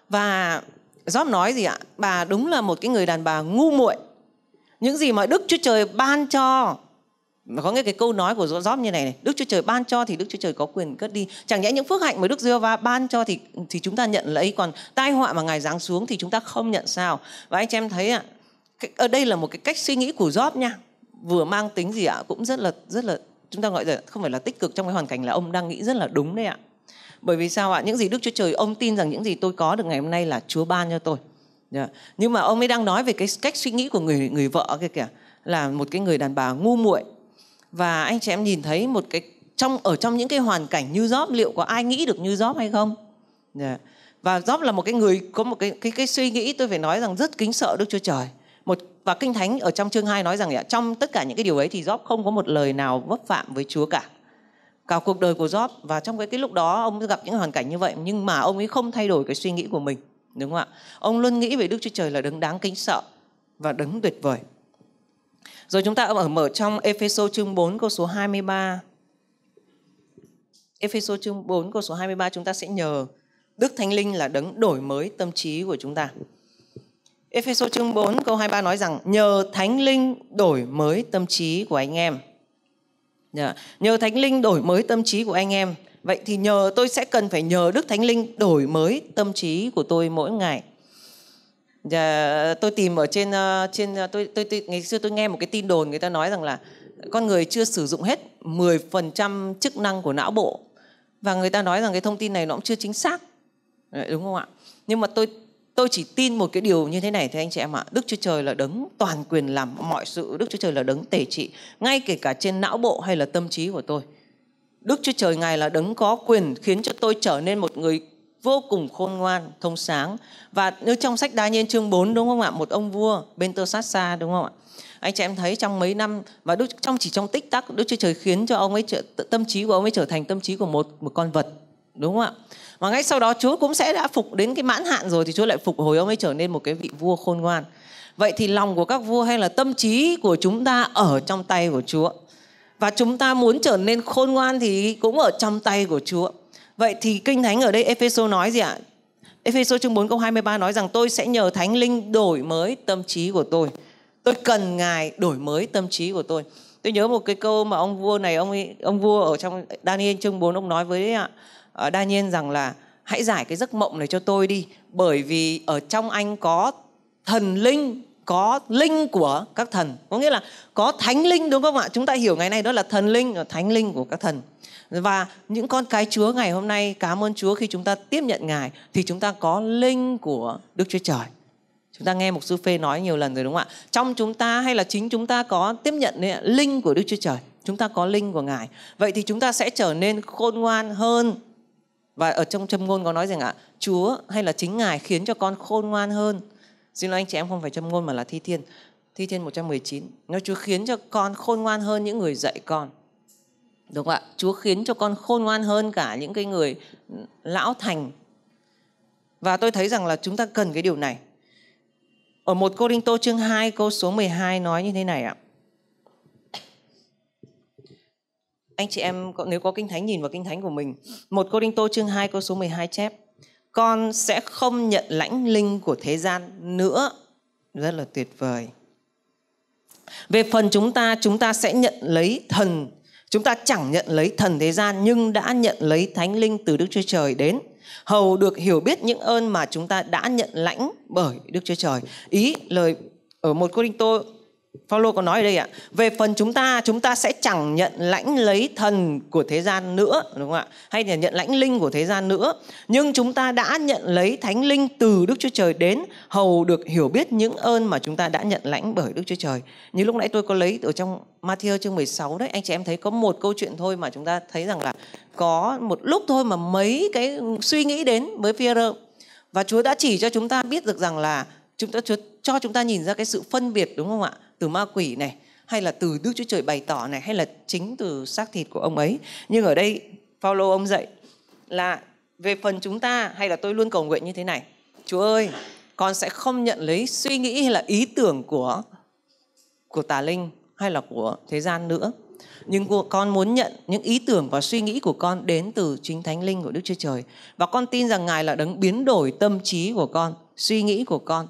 và Job nói gì ạ? Bà đúng là một cái người đàn bà ngu muội. Những gì mà Đức Chúa Trời ban cho mà có nghe cái câu nói của Job như này này Đức Chúa Trời ban cho thì Đức Chúa Trời có quyền cất đi Chẳng nhẽ những phước hạnh mà Đức giê va ban cho thì thì chúng ta nhận lấy Còn tai họa mà Ngài giáng xuống thì chúng ta không nhận sao Và anh chị em thấy ạ Ở đây là một cái cách suy nghĩ của Job nha Vừa mang tính gì ạ Cũng rất là rất là Chúng ta gọi là không phải là tích cực trong cái hoàn cảnh là ông đang nghĩ rất là đúng đấy ạ bởi vì sao ạ những gì đức chúa trời ông tin rằng những gì tôi có được ngày hôm nay là chúa ban cho tôi dạ. nhưng mà ông ấy đang nói về cái cách suy nghĩ của người người vợ kia kìa là một cái người đàn bà ngu muội và anh chị em nhìn thấy một cái trong ở trong những cái hoàn cảnh như Gióp liệu có ai nghĩ được như Gióp hay không dạ. và Gióp là một cái người có một cái cái cái suy nghĩ tôi phải nói rằng rất kính sợ Đức Chúa Trời một và kinh thánh ở trong chương 2 nói rằng trong tất cả những cái điều ấy thì Gióp không có một lời nào vấp phạm với Chúa cả cả cuộc đời của Job và trong cái cái lúc đó ông gặp những hoàn cảnh như vậy nhưng mà ông ấy không thay đổi cái suy nghĩ của mình đúng không ạ ông luôn nghĩ về Đức Chúa Trời là đứng đáng kính sợ và đứng tuyệt vời rồi chúng ta ở mở trong Epheso chương 4 câu số 23 Epheso chương 4 câu số 23 chúng ta sẽ nhờ Đức Thánh Linh là đấng đổi mới tâm trí của chúng ta. Epheso chương 4 câu 23 nói rằng nhờ Thánh Linh đổi mới tâm trí của anh em Dạ. Nhờ Thánh Linh đổi mới tâm trí của anh em. Vậy thì nhờ tôi sẽ cần phải nhờ Đức Thánh Linh đổi mới tâm trí của tôi mỗi ngày. Yeah, dạ, tôi tìm ở trên ờ, trên ờ, tôi, tôi tôi ngày xưa tôi nghe một cái tin đồn người ta nói rằng là con người chưa sử dụng hết 10% chức năng của não bộ và người ta nói rằng cái thông tin này nó cũng chưa chính xác ờ, đúng không ạ nhưng mà tôi Tôi chỉ tin một cái điều như thế này thưa anh chị em ạ. Đức Chúa Trời là đấng toàn quyền làm mọi sự. Đức Chúa Trời là đấng tể trị. Ngay kể cả trên não bộ hay là tâm trí của tôi. Đức Chúa Trời Ngài là đấng có quyền khiến cho tôi trở nên một người vô cùng khôn ngoan, thông sáng. Và như trong sách Đa Nhiên chương 4 đúng không ạ? Một ông vua bên Tơ Sát Sa đúng không ạ? Anh chị em thấy trong mấy năm và Đức trong chỉ trong tích tắc Đức Chúa Trời khiến cho ông ấy trở, tâm trí của ông ấy trở thành tâm trí của một một con vật đúng không ạ? và ngay sau đó Chúa cũng sẽ đã phục đến cái mãn hạn rồi thì Chúa lại phục hồi ông ấy trở nên một cái vị vua khôn ngoan vậy thì lòng của các vua hay là tâm trí của chúng ta ở trong tay của Chúa và chúng ta muốn trở nên khôn ngoan thì cũng ở trong tay của Chúa vậy thì kinh thánh ở đây Epheso nói gì ạ Epheso chương 4 câu 23 nói rằng tôi sẽ nhờ Thánh Linh đổi mới tâm trí của tôi. Tôi cần Ngài đổi mới tâm trí của tôi. Tôi nhớ một cái câu mà ông vua này ông ông vua ở trong Daniel chương 4 ông nói với ạ Ờ, đa nhiên rằng là hãy giải cái giấc mộng này cho tôi đi bởi vì ở trong anh có thần linh có linh của các thần có nghĩa là có thánh linh đúng không ạ chúng ta hiểu ngày nay đó là thần linh là ờ, thánh linh của các thần và những con cái chúa ngày hôm nay cảm ơn chúa khi chúng ta tiếp nhận ngài thì chúng ta có linh của đức chúa trời chúng ta nghe một sư phê nói nhiều lần rồi đúng không ạ trong chúng ta hay là chính chúng ta có tiếp nhận linh của đức chúa trời chúng ta có linh của ngài vậy thì chúng ta sẽ trở nên khôn ngoan hơn và ở trong châm ngôn có nói rằng ạ, Chúa hay là chính Ngài khiến cho con khôn ngoan hơn. Xin lỗi anh chị em không phải châm ngôn mà là thi thiên. Thi thiên 119. Nó Chúa khiến cho con khôn ngoan hơn những người dạy con. Đúng không ạ? Chúa khiến cho con khôn ngoan hơn cả những cái người lão thành. Và tôi thấy rằng là chúng ta cần cái điều này. Ở một Cô Đinh Tô chương 2 câu số 12 nói như thế này ạ. À, anh chị em có, nếu có kinh thánh nhìn vào kinh thánh của mình một cô đinh tô chương 2 câu số 12 chép con sẽ không nhận lãnh linh của thế gian nữa rất là tuyệt vời về phần chúng ta chúng ta sẽ nhận lấy thần chúng ta chẳng nhận lấy thần thế gian nhưng đã nhận lấy thánh linh từ đức chúa trời đến hầu được hiểu biết những ơn mà chúng ta đã nhận lãnh bởi đức chúa trời ý lời ở một cô đinh tô Phaolô có nói ở đây ạ, về phần chúng ta, chúng ta sẽ chẳng nhận lãnh lấy thần của thế gian nữa, đúng không ạ? Hay là nhận lãnh linh của thế gian nữa, nhưng chúng ta đã nhận lấy thánh linh từ Đức Chúa Trời đến hầu được hiểu biết những ơn mà chúng ta đã nhận lãnh bởi Đức Chúa Trời. Như lúc nãy tôi có lấy ở trong Matthew chương 16 đấy, anh chị em thấy có một câu chuyện thôi mà chúng ta thấy rằng là có một lúc thôi mà mấy cái suy nghĩ đến với Phi-rơ và Chúa đã chỉ cho chúng ta biết được rằng là chúng ta cho chúng ta nhìn ra cái sự phân biệt đúng không ạ? từ ma quỷ này hay là từ Đức Chúa Trời bày tỏ này hay là chính từ xác thịt của ông ấy. Nhưng ở đây Paulo ông dạy là về phần chúng ta hay là tôi luôn cầu nguyện như thế này. Chúa ơi, con sẽ không nhận lấy suy nghĩ hay là ý tưởng của của tà linh hay là của thế gian nữa. Nhưng con muốn nhận những ý tưởng và suy nghĩ của con đến từ chính Thánh Linh của Đức Chúa Trời. Và con tin rằng Ngài là đấng biến đổi tâm trí của con, suy nghĩ của con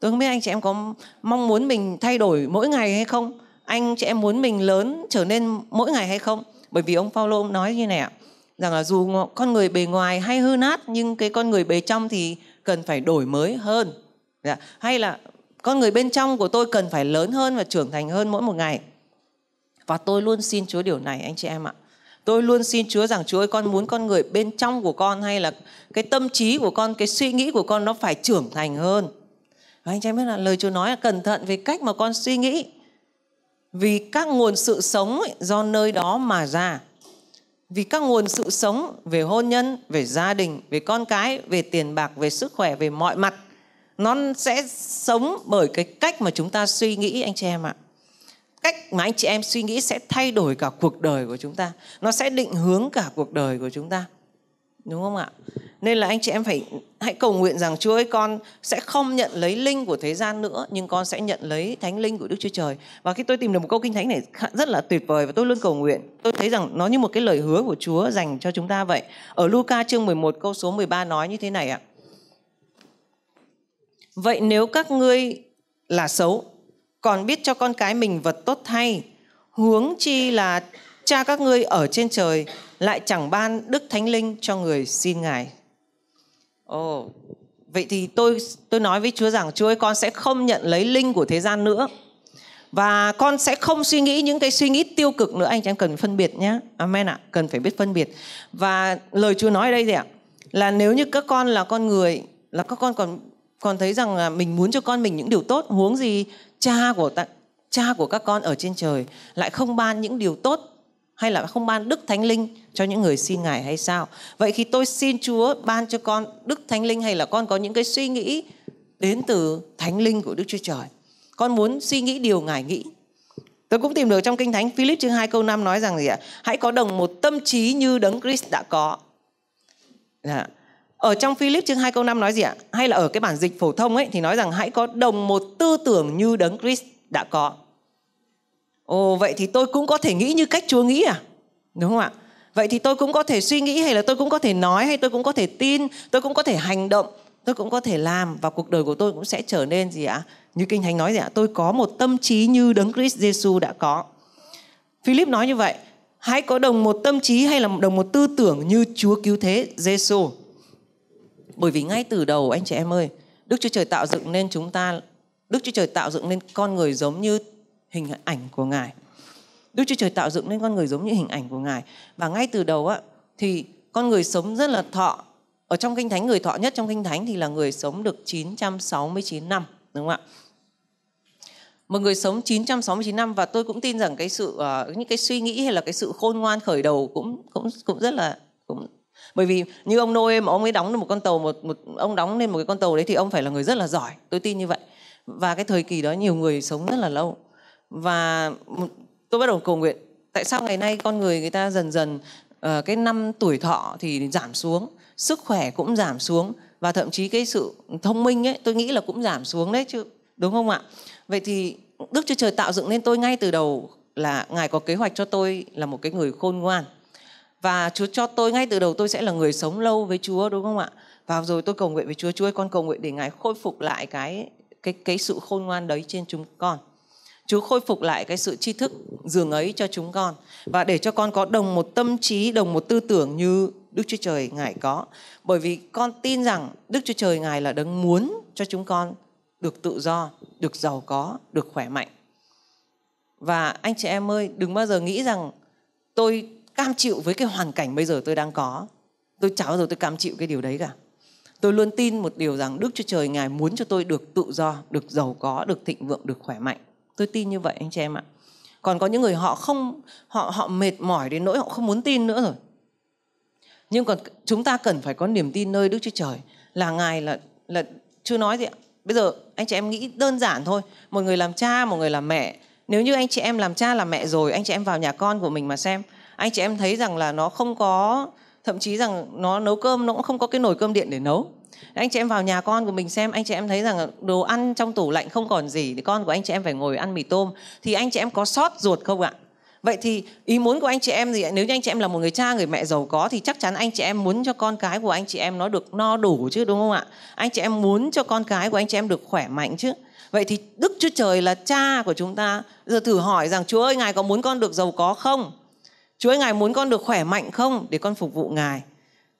tôi không biết anh chị em có mong muốn mình thay đổi mỗi ngày hay không anh chị em muốn mình lớn trở nên mỗi ngày hay không bởi vì ông Paulo ông nói như này ạ rằng là dù con người bề ngoài hay hư nát nhưng cái con người bề trong thì cần phải đổi mới hơn dạ, hay là con người bên trong của tôi cần phải lớn hơn và trưởng thành hơn mỗi một ngày và tôi luôn xin Chúa điều này anh chị em ạ tôi luôn xin Chúa rằng Chúa ơi con muốn con người bên trong của con hay là cái tâm trí của con cái suy nghĩ của con nó phải trưởng thành hơn và anh chị biết là lời Chúa nói là cẩn thận về cách mà con suy nghĩ vì các nguồn sự sống ấy, do nơi đó mà ra vì các nguồn sự sống về hôn nhân về gia đình về con cái về tiền bạc về sức khỏe về mọi mặt nó sẽ sống bởi cái cách mà chúng ta suy nghĩ anh chị em ạ cách mà anh chị em suy nghĩ sẽ thay đổi cả cuộc đời của chúng ta nó sẽ định hướng cả cuộc đời của chúng ta đúng không ạ nên là anh chị em phải hãy cầu nguyện rằng Chúa ơi con sẽ không nhận lấy linh của thế gian nữa nhưng con sẽ nhận lấy thánh linh của Đức Chúa Trời. Và khi tôi tìm được một câu kinh thánh này rất là tuyệt vời và tôi luôn cầu nguyện. Tôi thấy rằng nó như một cái lời hứa của Chúa dành cho chúng ta vậy. Ở Luca chương 11 câu số 13 nói như thế này ạ. Vậy nếu các ngươi là xấu còn biết cho con cái mình vật tốt thay huống chi là Cha các ngươi ở trên trời lại chẳng ban Đức Thánh Linh cho người xin Ngài. Ồ, oh, vậy thì tôi tôi nói với Chúa rằng Chúa ơi con sẽ không nhận lấy linh của thế gian nữa. Và con sẽ không suy nghĩ những cái suy nghĩ tiêu cực nữa anh chị em cần phân biệt nhé. Amen ạ, à, cần phải biết phân biệt. Và lời Chúa nói ở đây gì ạ? Là nếu như các con là con người là các con còn còn thấy rằng là mình muốn cho con mình những điều tốt huống gì cha của ta, cha của các con ở trên trời lại không ban những điều tốt hay là không ban Đức Thánh Linh cho những người xin Ngài hay sao? Vậy khi tôi xin Chúa ban cho con Đức Thánh Linh hay là con có những cái suy nghĩ đến từ Thánh Linh của Đức Chúa Trời? Con muốn suy nghĩ điều Ngài nghĩ. Tôi cũng tìm được trong Kinh Thánh Philip chương 2 câu 5 nói rằng gì ạ? Hãy có đồng một tâm trí như Đấng Christ đã có. Dạ. Ở trong Philip chương 2 câu 5 nói gì ạ? Hay là ở cái bản dịch phổ thông ấy thì nói rằng hãy có đồng một tư tưởng như Đấng Christ đã có. Ồ vậy thì tôi cũng có thể nghĩ như cách Chúa nghĩ à? Đúng không ạ? Vậy thì tôi cũng có thể suy nghĩ hay là tôi cũng có thể nói hay tôi cũng có thể tin, tôi cũng có thể hành động, tôi cũng có thể làm và cuộc đời của tôi cũng sẽ trở nên gì ạ? Như Kinh Thánh nói gì ạ? Tôi có một tâm trí như Đấng Christ Jesus đã có. Philip nói như vậy, hãy có đồng một tâm trí hay là đồng một tư tưởng như Chúa cứu thế Jesus Bởi vì ngay từ đầu anh chị em ơi, Đức Chúa Trời tạo dựng nên chúng ta, Đức Chúa Trời tạo dựng nên con người giống như hình ảnh của Ngài. Đức Chúa Trời tạo dựng nên con người giống như hình ảnh của Ngài. Và ngay từ đầu á, thì con người sống rất là thọ. Ở trong Kinh Thánh, người thọ nhất trong Kinh Thánh thì là người sống được 969 năm. Đúng không ạ? Một người sống 969 năm và tôi cũng tin rằng cái sự uh, những cái suy nghĩ hay là cái sự khôn ngoan khởi đầu cũng cũng cũng rất là cũng bởi vì như ông Noe mà ông ấy đóng được một con tàu một một ông đóng lên một cái con tàu đấy thì ông phải là người rất là giỏi tôi tin như vậy và cái thời kỳ đó nhiều người sống rất là lâu và tôi bắt đầu cầu nguyện tại sao ngày nay con người người ta dần dần uh, cái năm tuổi thọ thì giảm xuống sức khỏe cũng giảm xuống và thậm chí cái sự thông minh ấy tôi nghĩ là cũng giảm xuống đấy chứ đúng không ạ vậy thì đức chúa trời tạo dựng nên tôi ngay từ đầu là ngài có kế hoạch cho tôi là một cái người khôn ngoan và chúa cho tôi ngay từ đầu tôi sẽ là người sống lâu với chúa đúng không ạ và rồi tôi cầu nguyện với chúa chúa ơi con cầu nguyện để ngài khôi phục lại cái cái cái sự khôn ngoan đấy trên chúng con Chúa khôi phục lại cái sự tri thức dường ấy cho chúng con và để cho con có đồng một tâm trí, đồng một tư tưởng như Đức Chúa Trời Ngài có. Bởi vì con tin rằng Đức Chúa Trời Ngài là đấng muốn cho chúng con được tự do, được giàu có, được khỏe mạnh. Và anh chị em ơi, đừng bao giờ nghĩ rằng tôi cam chịu với cái hoàn cảnh bây giờ tôi đang có. Tôi chả bao giờ tôi cam chịu cái điều đấy cả. Tôi luôn tin một điều rằng Đức Chúa Trời Ngài muốn cho tôi được tự do, được giàu có, được thịnh vượng, được khỏe mạnh tôi tin như vậy anh chị em ạ còn có những người họ không họ họ mệt mỏi đến nỗi họ không muốn tin nữa rồi nhưng còn chúng ta cần phải có niềm tin nơi đức chúa trời là ngài là là chưa nói gì ạ bây giờ anh chị em nghĩ đơn giản thôi một người làm cha một người làm mẹ nếu như anh chị em làm cha làm mẹ rồi anh chị em vào nhà con của mình mà xem anh chị em thấy rằng là nó không có thậm chí rằng nó nấu cơm nó cũng không có cái nồi cơm điện để nấu anh chị em vào nhà con của mình xem anh chị em thấy rằng đồ ăn trong tủ lạnh không còn gì thì con của anh chị em phải ngồi ăn mì tôm thì anh chị em có sót ruột không ạ vậy thì ý muốn của anh chị em gì nếu như anh chị em là một người cha người mẹ giàu có thì chắc chắn anh chị em muốn cho con cái của anh chị em nó được no đủ chứ đúng không ạ anh chị em muốn cho con cái của anh chị em được khỏe mạnh chứ vậy thì đức chúa trời là cha của chúng ta giờ thử hỏi rằng chúa ơi ngài có muốn con được giàu có không chúa ơi ngài muốn con được khỏe mạnh không để con phục vụ ngài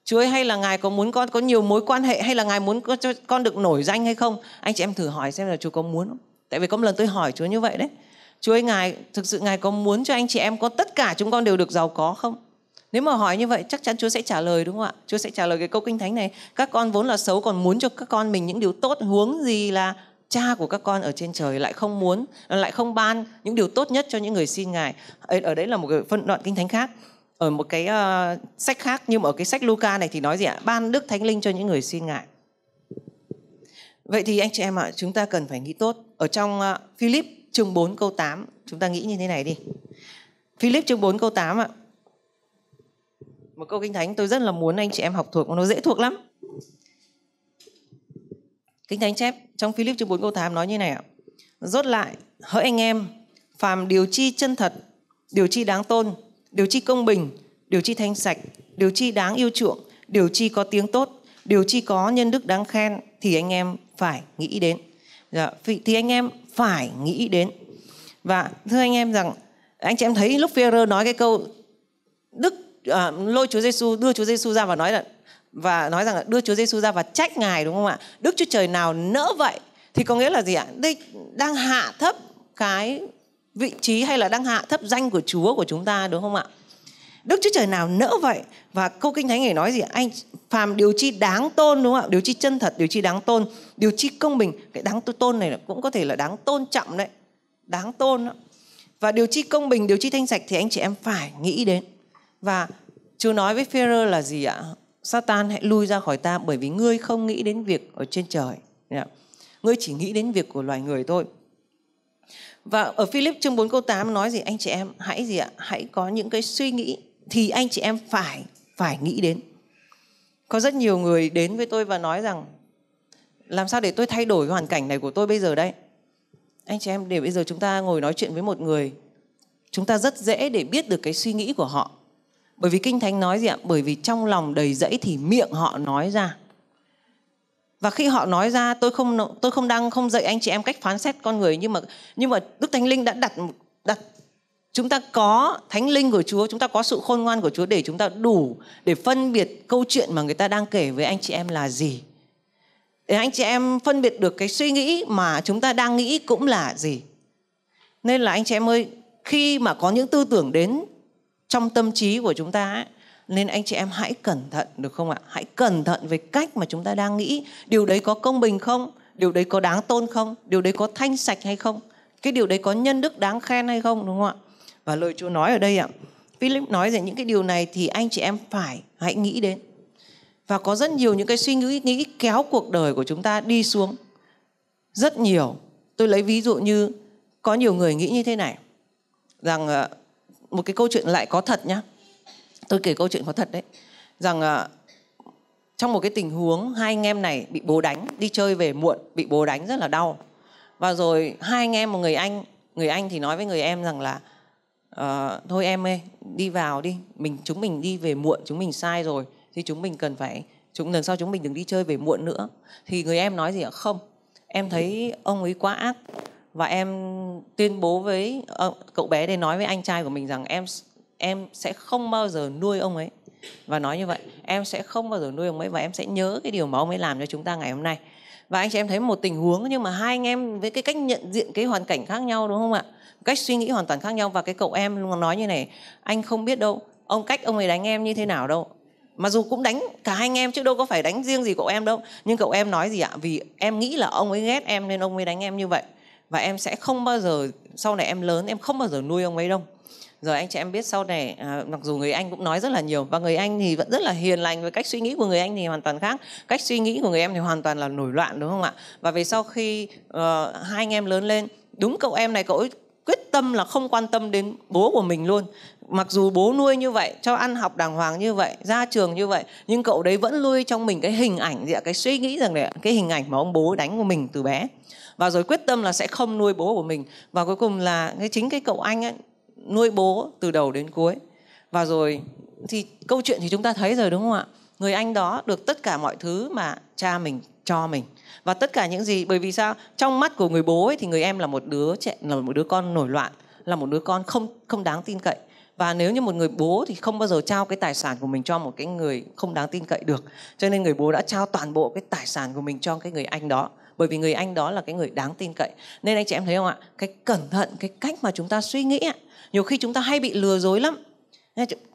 Chúa ơi hay là Ngài có muốn con có nhiều mối quan hệ hay là Ngài muốn có, cho con được nổi danh hay không? Anh chị em thử hỏi xem là Chúa có muốn không? Tại vì có một lần tôi hỏi Chúa như vậy đấy. Chúa ơi Ngài thực sự Ngài có muốn cho anh chị em có tất cả chúng con đều được giàu có không? Nếu mà hỏi như vậy chắc chắn Chúa sẽ trả lời đúng không ạ? Chúa sẽ trả lời cái câu kinh thánh này, các con vốn là xấu còn muốn cho các con mình những điều tốt huống gì là cha của các con ở trên trời lại không muốn lại không ban những điều tốt nhất cho những người xin ngài ở đấy là một cái phân đoạn kinh thánh khác ở một cái uh, sách khác nhưng mà ở cái sách Luca này thì nói gì ạ? Ban Đức Thánh Linh cho những người xin ngại. Vậy thì anh chị em ạ, à, chúng ta cần phải nghĩ tốt. Ở trong uh, Philip chương 4 câu 8, chúng ta nghĩ như thế này đi. Philip chương 4 câu 8 ạ. Một câu kinh thánh tôi rất là muốn anh chị em học thuộc, nó dễ thuộc lắm. Kinh thánh chép trong Philip chương 4 câu 8 nói như này ạ. Rốt lại, hỡi anh em, phàm điều chi chân thật, điều chi đáng tôn, điều chi công bình, điều chi thanh sạch, điều chi đáng yêu chuộng, điều chi có tiếng tốt, điều chi có nhân đức đáng khen thì anh em phải nghĩ đến. Dạ, thì anh em phải nghĩ đến. Và thưa anh em rằng anh chị em thấy lúc Phêrô nói cái câu Đức à, lôi Chúa Giêsu đưa Chúa Giêsu ra và nói là và nói rằng là đưa Chúa Giêsu ra và trách ngài đúng không ạ? Đức Chúa Trời nào nỡ vậy? Thì có nghĩa là gì ạ? Đây đang hạ thấp cái vị trí hay là đang hạ thấp danh của Chúa của chúng ta đúng không ạ? Đức Chúa Trời nào nỡ vậy Và câu Kinh Thánh này nói gì Anh phàm điều chi đáng tôn đúng không ạ Điều chi chân thật, điều chi đáng tôn Điều chi công bình Cái đáng tôn này cũng có thể là đáng tôn trọng đấy Đáng tôn đó. Và điều chi công bình, điều chi thanh sạch Thì anh chị em phải nghĩ đến Và Chúa nói với Phêrô là gì ạ Satan hãy lui ra khỏi ta Bởi vì ngươi không nghĩ đến việc ở trên trời dạ. Ngươi chỉ nghĩ đến việc của loài người thôi và ở Philip chương 4 câu 8 nói gì anh chị em hãy gì ạ? Hãy có những cái suy nghĩ thì anh chị em phải phải nghĩ đến. Có rất nhiều người đến với tôi và nói rằng làm sao để tôi thay đổi hoàn cảnh này của tôi bây giờ đây? Anh chị em để bây giờ chúng ta ngồi nói chuyện với một người chúng ta rất dễ để biết được cái suy nghĩ của họ. Bởi vì Kinh Thánh nói gì ạ? Bởi vì trong lòng đầy dẫy thì miệng họ nói ra và khi họ nói ra tôi không tôi không đang không dạy anh chị em cách phán xét con người nhưng mà nhưng mà đức thánh linh đã đặt đặt chúng ta có thánh linh của chúa chúng ta có sự khôn ngoan của chúa để chúng ta đủ để phân biệt câu chuyện mà người ta đang kể với anh chị em là gì để anh chị em phân biệt được cái suy nghĩ mà chúng ta đang nghĩ cũng là gì nên là anh chị em ơi khi mà có những tư tưởng đến trong tâm trí của chúng ta ấy, nên anh chị em hãy cẩn thận được không ạ hãy cẩn thận về cách mà chúng ta đang nghĩ điều đấy có công bình không điều đấy có đáng tôn không điều đấy có thanh sạch hay không cái điều đấy có nhân đức đáng khen hay không đúng không ạ và lời chúa nói ở đây ạ philip nói rằng những cái điều này thì anh chị em phải hãy nghĩ đến và có rất nhiều những cái suy nghĩ nghĩ kéo cuộc đời của chúng ta đi xuống rất nhiều tôi lấy ví dụ như có nhiều người nghĩ như thế này rằng ờ, một cái câu chuyện lại có thật nhá tôi kể câu chuyện có thật đấy rằng à, trong một cái tình huống hai anh em này bị bố đánh đi chơi về muộn bị bố đánh rất là đau và rồi hai anh em một người anh người anh thì nói với người em rằng là à, thôi em ơi đi vào đi mình chúng mình đi về muộn chúng mình sai rồi thì chúng mình cần phải chúng lần sau chúng mình đừng đi chơi về muộn nữa thì người em nói gì ạ không em thấy ông ấy quá ác và em tuyên bố với ờ, cậu bé để nói với anh trai của mình rằng em em sẽ không bao giờ nuôi ông ấy và nói như vậy em sẽ không bao giờ nuôi ông ấy và em sẽ nhớ cái điều mà ông ấy làm cho chúng ta ngày hôm nay và anh chị em thấy một tình huống nhưng mà hai anh em với cái cách nhận diện cái hoàn cảnh khác nhau đúng không ạ cách suy nghĩ hoàn toàn khác nhau và cái cậu em luôn nói như này anh không biết đâu ông cách ông ấy đánh em như thế nào đâu mà dù cũng đánh cả hai anh em chứ đâu có phải đánh riêng gì cậu em đâu nhưng cậu em nói gì ạ vì em nghĩ là ông ấy ghét em nên ông ấy đánh em như vậy và em sẽ không bao giờ sau này em lớn em không bao giờ nuôi ông ấy đâu rồi anh chị em biết sau này à, mặc dù người anh cũng nói rất là nhiều và người anh thì vẫn rất là hiền lành với cách suy nghĩ của người anh thì hoàn toàn khác cách suy nghĩ của người em thì hoàn toàn là nổi loạn đúng không ạ và về sau khi uh, hai anh em lớn lên đúng cậu em này cậu ấy quyết tâm là không quan tâm đến bố của mình luôn mặc dù bố nuôi như vậy cho ăn học đàng hoàng như vậy ra trường như vậy nhưng cậu đấy vẫn nuôi trong mình cái hình ảnh gì ạ dạ, cái suy nghĩ rằng là cái hình ảnh mà ông bố đánh của mình từ bé và rồi quyết tâm là sẽ không nuôi bố của mình và cuối cùng là cái chính cái cậu anh ấy nuôi bố từ đầu đến cuối và rồi thì câu chuyện thì chúng ta thấy rồi đúng không ạ người anh đó được tất cả mọi thứ mà cha mình cho mình và tất cả những gì bởi vì sao trong mắt của người bố ấy, thì người em là một đứa trẻ là một đứa con nổi loạn là một đứa con không không đáng tin cậy và nếu như một người bố thì không bao giờ trao cái tài sản của mình cho một cái người không đáng tin cậy được cho nên người bố đã trao toàn bộ cái tài sản của mình cho cái người anh đó bởi vì người anh đó là cái người đáng tin cậy nên anh chị em thấy không ạ cái cẩn thận cái cách mà chúng ta suy nghĩ nhiều khi chúng ta hay bị lừa dối lắm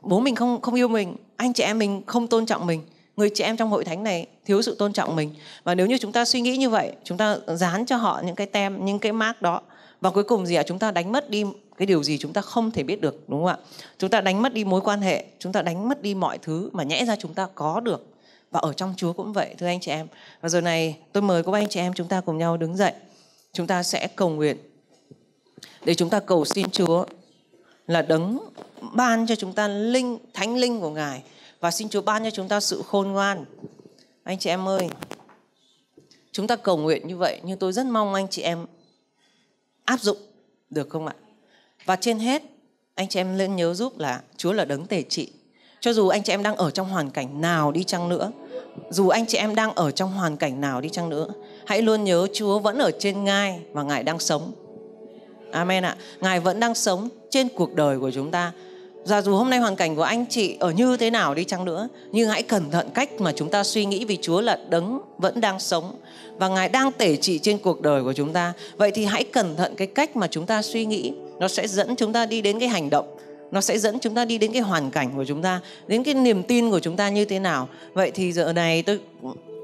bố mình không không yêu mình anh chị em mình không tôn trọng mình người chị em trong hội thánh này thiếu sự tôn trọng mình và nếu như chúng ta suy nghĩ như vậy chúng ta dán cho họ những cái tem những cái mác đó và cuối cùng gì ạ chúng ta đánh mất đi cái điều gì chúng ta không thể biết được đúng không ạ chúng ta đánh mất đi mối quan hệ chúng ta đánh mất đi mọi thứ mà nhẽ ra chúng ta có được và ở trong Chúa cũng vậy thưa anh chị em. Và giờ này tôi mời các anh chị em chúng ta cùng nhau đứng dậy. Chúng ta sẽ cầu nguyện để chúng ta cầu xin Chúa là đấng ban cho chúng ta linh thánh linh của Ngài và xin Chúa ban cho chúng ta sự khôn ngoan. Anh chị em ơi, chúng ta cầu nguyện như vậy nhưng tôi rất mong anh chị em áp dụng được không ạ? Và trên hết, anh chị em nên nhớ giúp là Chúa là đấng tề trị. Cho dù anh chị em đang ở trong hoàn cảnh nào đi chăng nữa, dù anh chị em đang ở trong hoàn cảnh nào đi chăng nữa hãy luôn nhớ Chúa vẫn ở trên ngai và Ngài đang sống Amen ạ Ngài vẫn đang sống trên cuộc đời của chúng ta Giả dù hôm nay hoàn cảnh của anh chị ở như thế nào đi chăng nữa Nhưng hãy cẩn thận cách mà chúng ta suy nghĩ vì Chúa là đấng vẫn đang sống Và Ngài đang tể trị trên cuộc đời của chúng ta Vậy thì hãy cẩn thận cái cách mà chúng ta suy nghĩ Nó sẽ dẫn chúng ta đi đến cái hành động nó sẽ dẫn chúng ta đi đến cái hoàn cảnh của chúng ta đến cái niềm tin của chúng ta như thế nào vậy thì giờ này tôi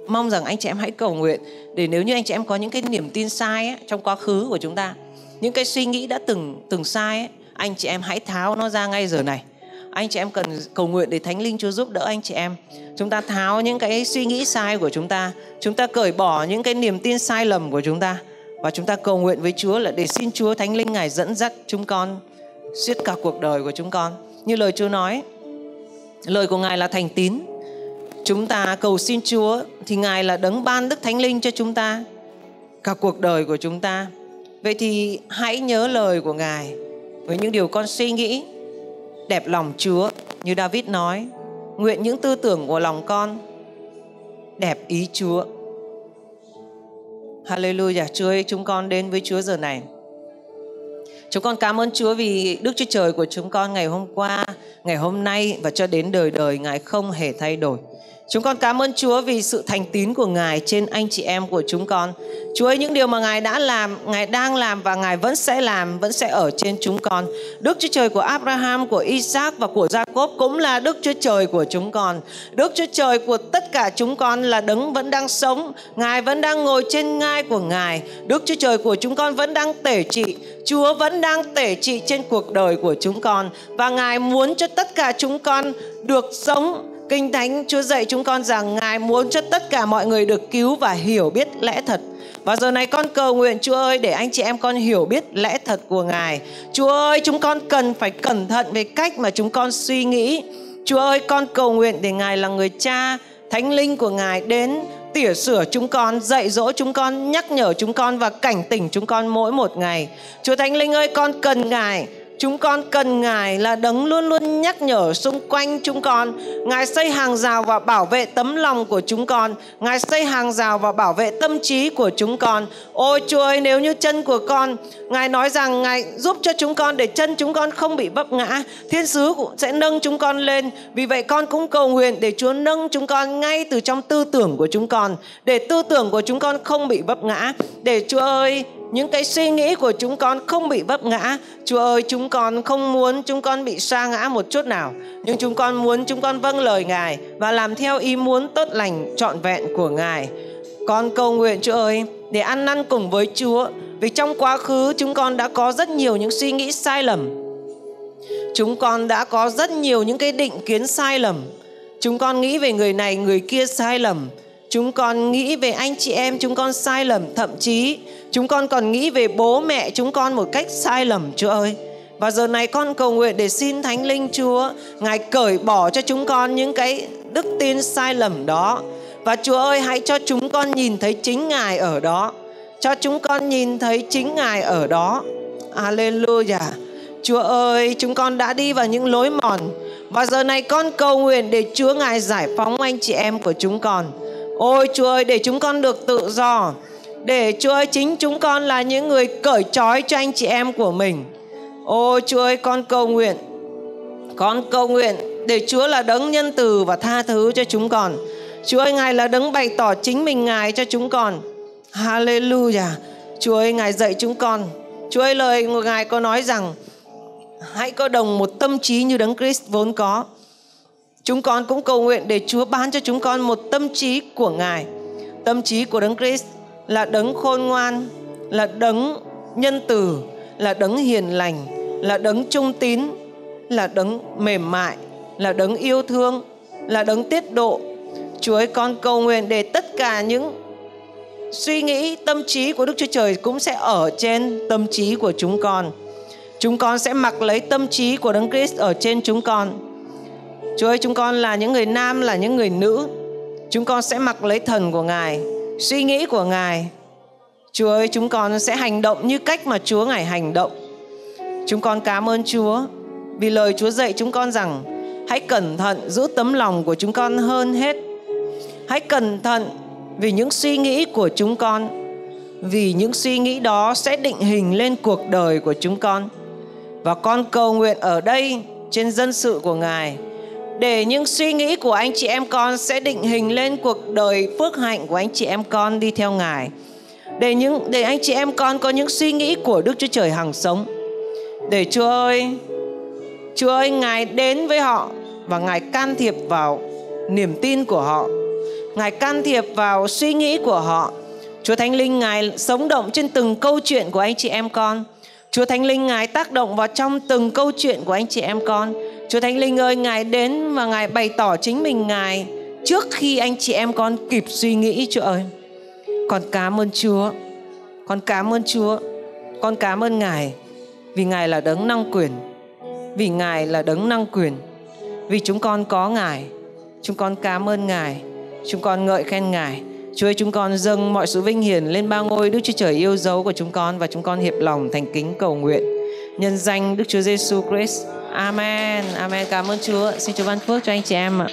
mong rằng anh chị em hãy cầu nguyện để nếu như anh chị em có những cái niềm tin sai ấy, trong quá khứ của chúng ta những cái suy nghĩ đã từng từng sai ấy, anh chị em hãy tháo nó ra ngay giờ này anh chị em cần cầu nguyện để thánh linh chúa giúp đỡ anh chị em chúng ta tháo những cái suy nghĩ sai của chúng ta chúng ta cởi bỏ những cái niềm tin sai lầm của chúng ta và chúng ta cầu nguyện với chúa là để xin chúa thánh linh ngài dẫn dắt chúng con suốt cả cuộc đời của chúng con. Như lời Chúa nói, lời của Ngài là thành tín. Chúng ta cầu xin Chúa thì Ngài là đấng ban Đức Thánh Linh cho chúng ta cả cuộc đời của chúng ta. Vậy thì hãy nhớ lời của Ngài với những điều con suy nghĩ đẹp lòng Chúa như David nói, nguyện những tư tưởng của lòng con đẹp ý Chúa. Hallelujah, Chúa ơi, chúng con đến với Chúa giờ này. Chúng con cảm ơn Chúa vì Đức Chúa Trời của chúng con ngày hôm qua, ngày hôm nay và cho đến đời đời Ngài không hề thay đổi. Chúng con cảm ơn Chúa vì sự thành tín của Ngài trên anh chị em của chúng con. Chúa ơi, những điều mà Ngài đã làm, Ngài đang làm và Ngài vẫn sẽ làm, vẫn sẽ ở trên chúng con. Đức Chúa Trời của Abraham, của Isaac và của Jacob cũng là Đức Chúa Trời của chúng con. Đức Chúa Trời của tất cả chúng con là đấng vẫn đang sống, Ngài vẫn đang ngồi trên ngai của Ngài. Đức Chúa Trời của chúng con vẫn đang tể trị, Chúa vẫn đang tể trị trên cuộc đời của chúng con và Ngài muốn cho tất cả chúng con được sống Kinh Thánh Chúa dạy chúng con rằng Ngài muốn cho tất cả mọi người được cứu và hiểu biết lẽ thật. Và giờ này con cầu nguyện Chúa ơi để anh chị em con hiểu biết lẽ thật của Ngài. Chúa ơi chúng con cần phải cẩn thận về cách mà chúng con suy nghĩ. Chúa ơi con cầu nguyện để Ngài là người cha, Thánh Linh của Ngài đến tỉa sửa chúng con, dạy dỗ chúng con, nhắc nhở chúng con và cảnh tỉnh chúng con mỗi một ngày. Chúa Thánh Linh ơi, con cần Ngài Chúng con cần Ngài là đấng luôn luôn nhắc nhở xung quanh chúng con. Ngài xây hàng rào và bảo vệ tấm lòng của chúng con. Ngài xây hàng rào và bảo vệ tâm trí của chúng con. Ôi Chúa ơi, nếu như chân của con, Ngài nói rằng Ngài giúp cho chúng con để chân chúng con không bị vấp ngã. Thiên sứ cũng sẽ nâng chúng con lên. Vì vậy con cũng cầu nguyện để Chúa nâng chúng con ngay từ trong tư tưởng của chúng con. Để tư tưởng của chúng con không bị vấp ngã. Để Chúa ơi, những cái suy nghĩ của chúng con không bị vấp ngã. Chúa ơi, chúng con không muốn chúng con bị sa ngã một chút nào, nhưng chúng con muốn chúng con vâng lời Ngài và làm theo ý muốn tốt lành trọn vẹn của Ngài. Con cầu nguyện Chúa ơi, để ăn năn cùng với Chúa, vì trong quá khứ chúng con đã có rất nhiều những suy nghĩ sai lầm. Chúng con đã có rất nhiều những cái định kiến sai lầm. Chúng con nghĩ về người này, người kia sai lầm. Chúng con nghĩ về anh chị em chúng con sai lầm, thậm chí Chúng con còn nghĩ về bố mẹ chúng con một cách sai lầm Chúa ơi. Và giờ này con cầu nguyện để xin Thánh Linh Chúa Ngài cởi bỏ cho chúng con những cái đức tin sai lầm đó Và Chúa ơi hãy cho chúng con nhìn thấy chính Ngài ở đó Cho chúng con nhìn thấy chính Ngài ở đó Alleluia Chúa ơi chúng con đã đi vào những lối mòn Và giờ này con cầu nguyện để Chúa Ngài giải phóng anh chị em của chúng con Ôi Chúa ơi để chúng con được tự do để Chúa ơi chính chúng con là những người cởi trói cho anh chị em của mình. Ô Chúa ơi con cầu nguyện. Con cầu nguyện để Chúa là đấng nhân từ và tha thứ cho chúng con. Chúa ơi Ngài là đấng bày tỏ chính mình Ngài cho chúng con. Hallelujah. Chúa ơi Ngài dạy chúng con. Chúa ơi lời của Ngài có nói rằng hãy có đồng một tâm trí như đấng Christ vốn có. Chúng con cũng cầu nguyện để Chúa ban cho chúng con một tâm trí của Ngài, tâm trí của đấng Christ là đấng khôn ngoan, là đấng nhân từ, là đấng hiền lành, là đấng trung tín, là đấng mềm mại, là đấng yêu thương, là đấng tiết độ. Chúa ơi, con cầu nguyện để tất cả những suy nghĩ, tâm trí của Đức Chúa Trời cũng sẽ ở trên tâm trí của chúng con. Chúng con sẽ mặc lấy tâm trí của Đấng Christ ở trên chúng con. Chúa ơi, chúng con là những người nam, là những người nữ. Chúng con sẽ mặc lấy thần của Ngài suy nghĩ của Ngài. Chúa ơi, chúng con sẽ hành động như cách mà Chúa Ngài hành động. Chúng con cảm ơn Chúa vì lời Chúa dạy chúng con rằng hãy cẩn thận giữ tấm lòng của chúng con hơn hết. Hãy cẩn thận vì những suy nghĩ của chúng con vì những suy nghĩ đó sẽ định hình lên cuộc đời của chúng con. Và con cầu nguyện ở đây trên dân sự của Ngài để những suy nghĩ của anh chị em con sẽ định hình lên cuộc đời phước hạnh của anh chị em con đi theo Ngài. Để những để anh chị em con có những suy nghĩ của Đức Chúa Trời hàng sống. Để Chúa ơi, Chúa ơi Ngài đến với họ và Ngài can thiệp vào niềm tin của họ. Ngài can thiệp vào suy nghĩ của họ. Chúa Thánh Linh Ngài sống động trên từng câu chuyện của anh chị em con. Chúa Thánh Linh Ngài tác động vào trong từng câu chuyện của anh chị em con Chúa Thánh Linh ơi, Ngài đến và Ngài bày tỏ chính mình Ngài trước khi anh chị em con kịp suy nghĩ Chúa ơi. Con cảm ơn Chúa. Con cảm ơn Chúa. Con cảm ơn Ngài vì Ngài là đấng năng quyền. Vì Ngài là đấng năng quyền. Vì chúng con có Ngài, chúng con cảm ơn Ngài, chúng con ngợi khen Ngài. Chúa ơi, chúng con dâng mọi sự vinh hiển lên ba ngôi Đức Chúa Trời yêu dấu của chúng con và chúng con hiệp lòng thành kính cầu nguyện. Nhân danh Đức Chúa Giêsu Christ. Amen. Amen. Cảm ơn Chúa. Xin Chúa ban phước cho anh chị em ạ.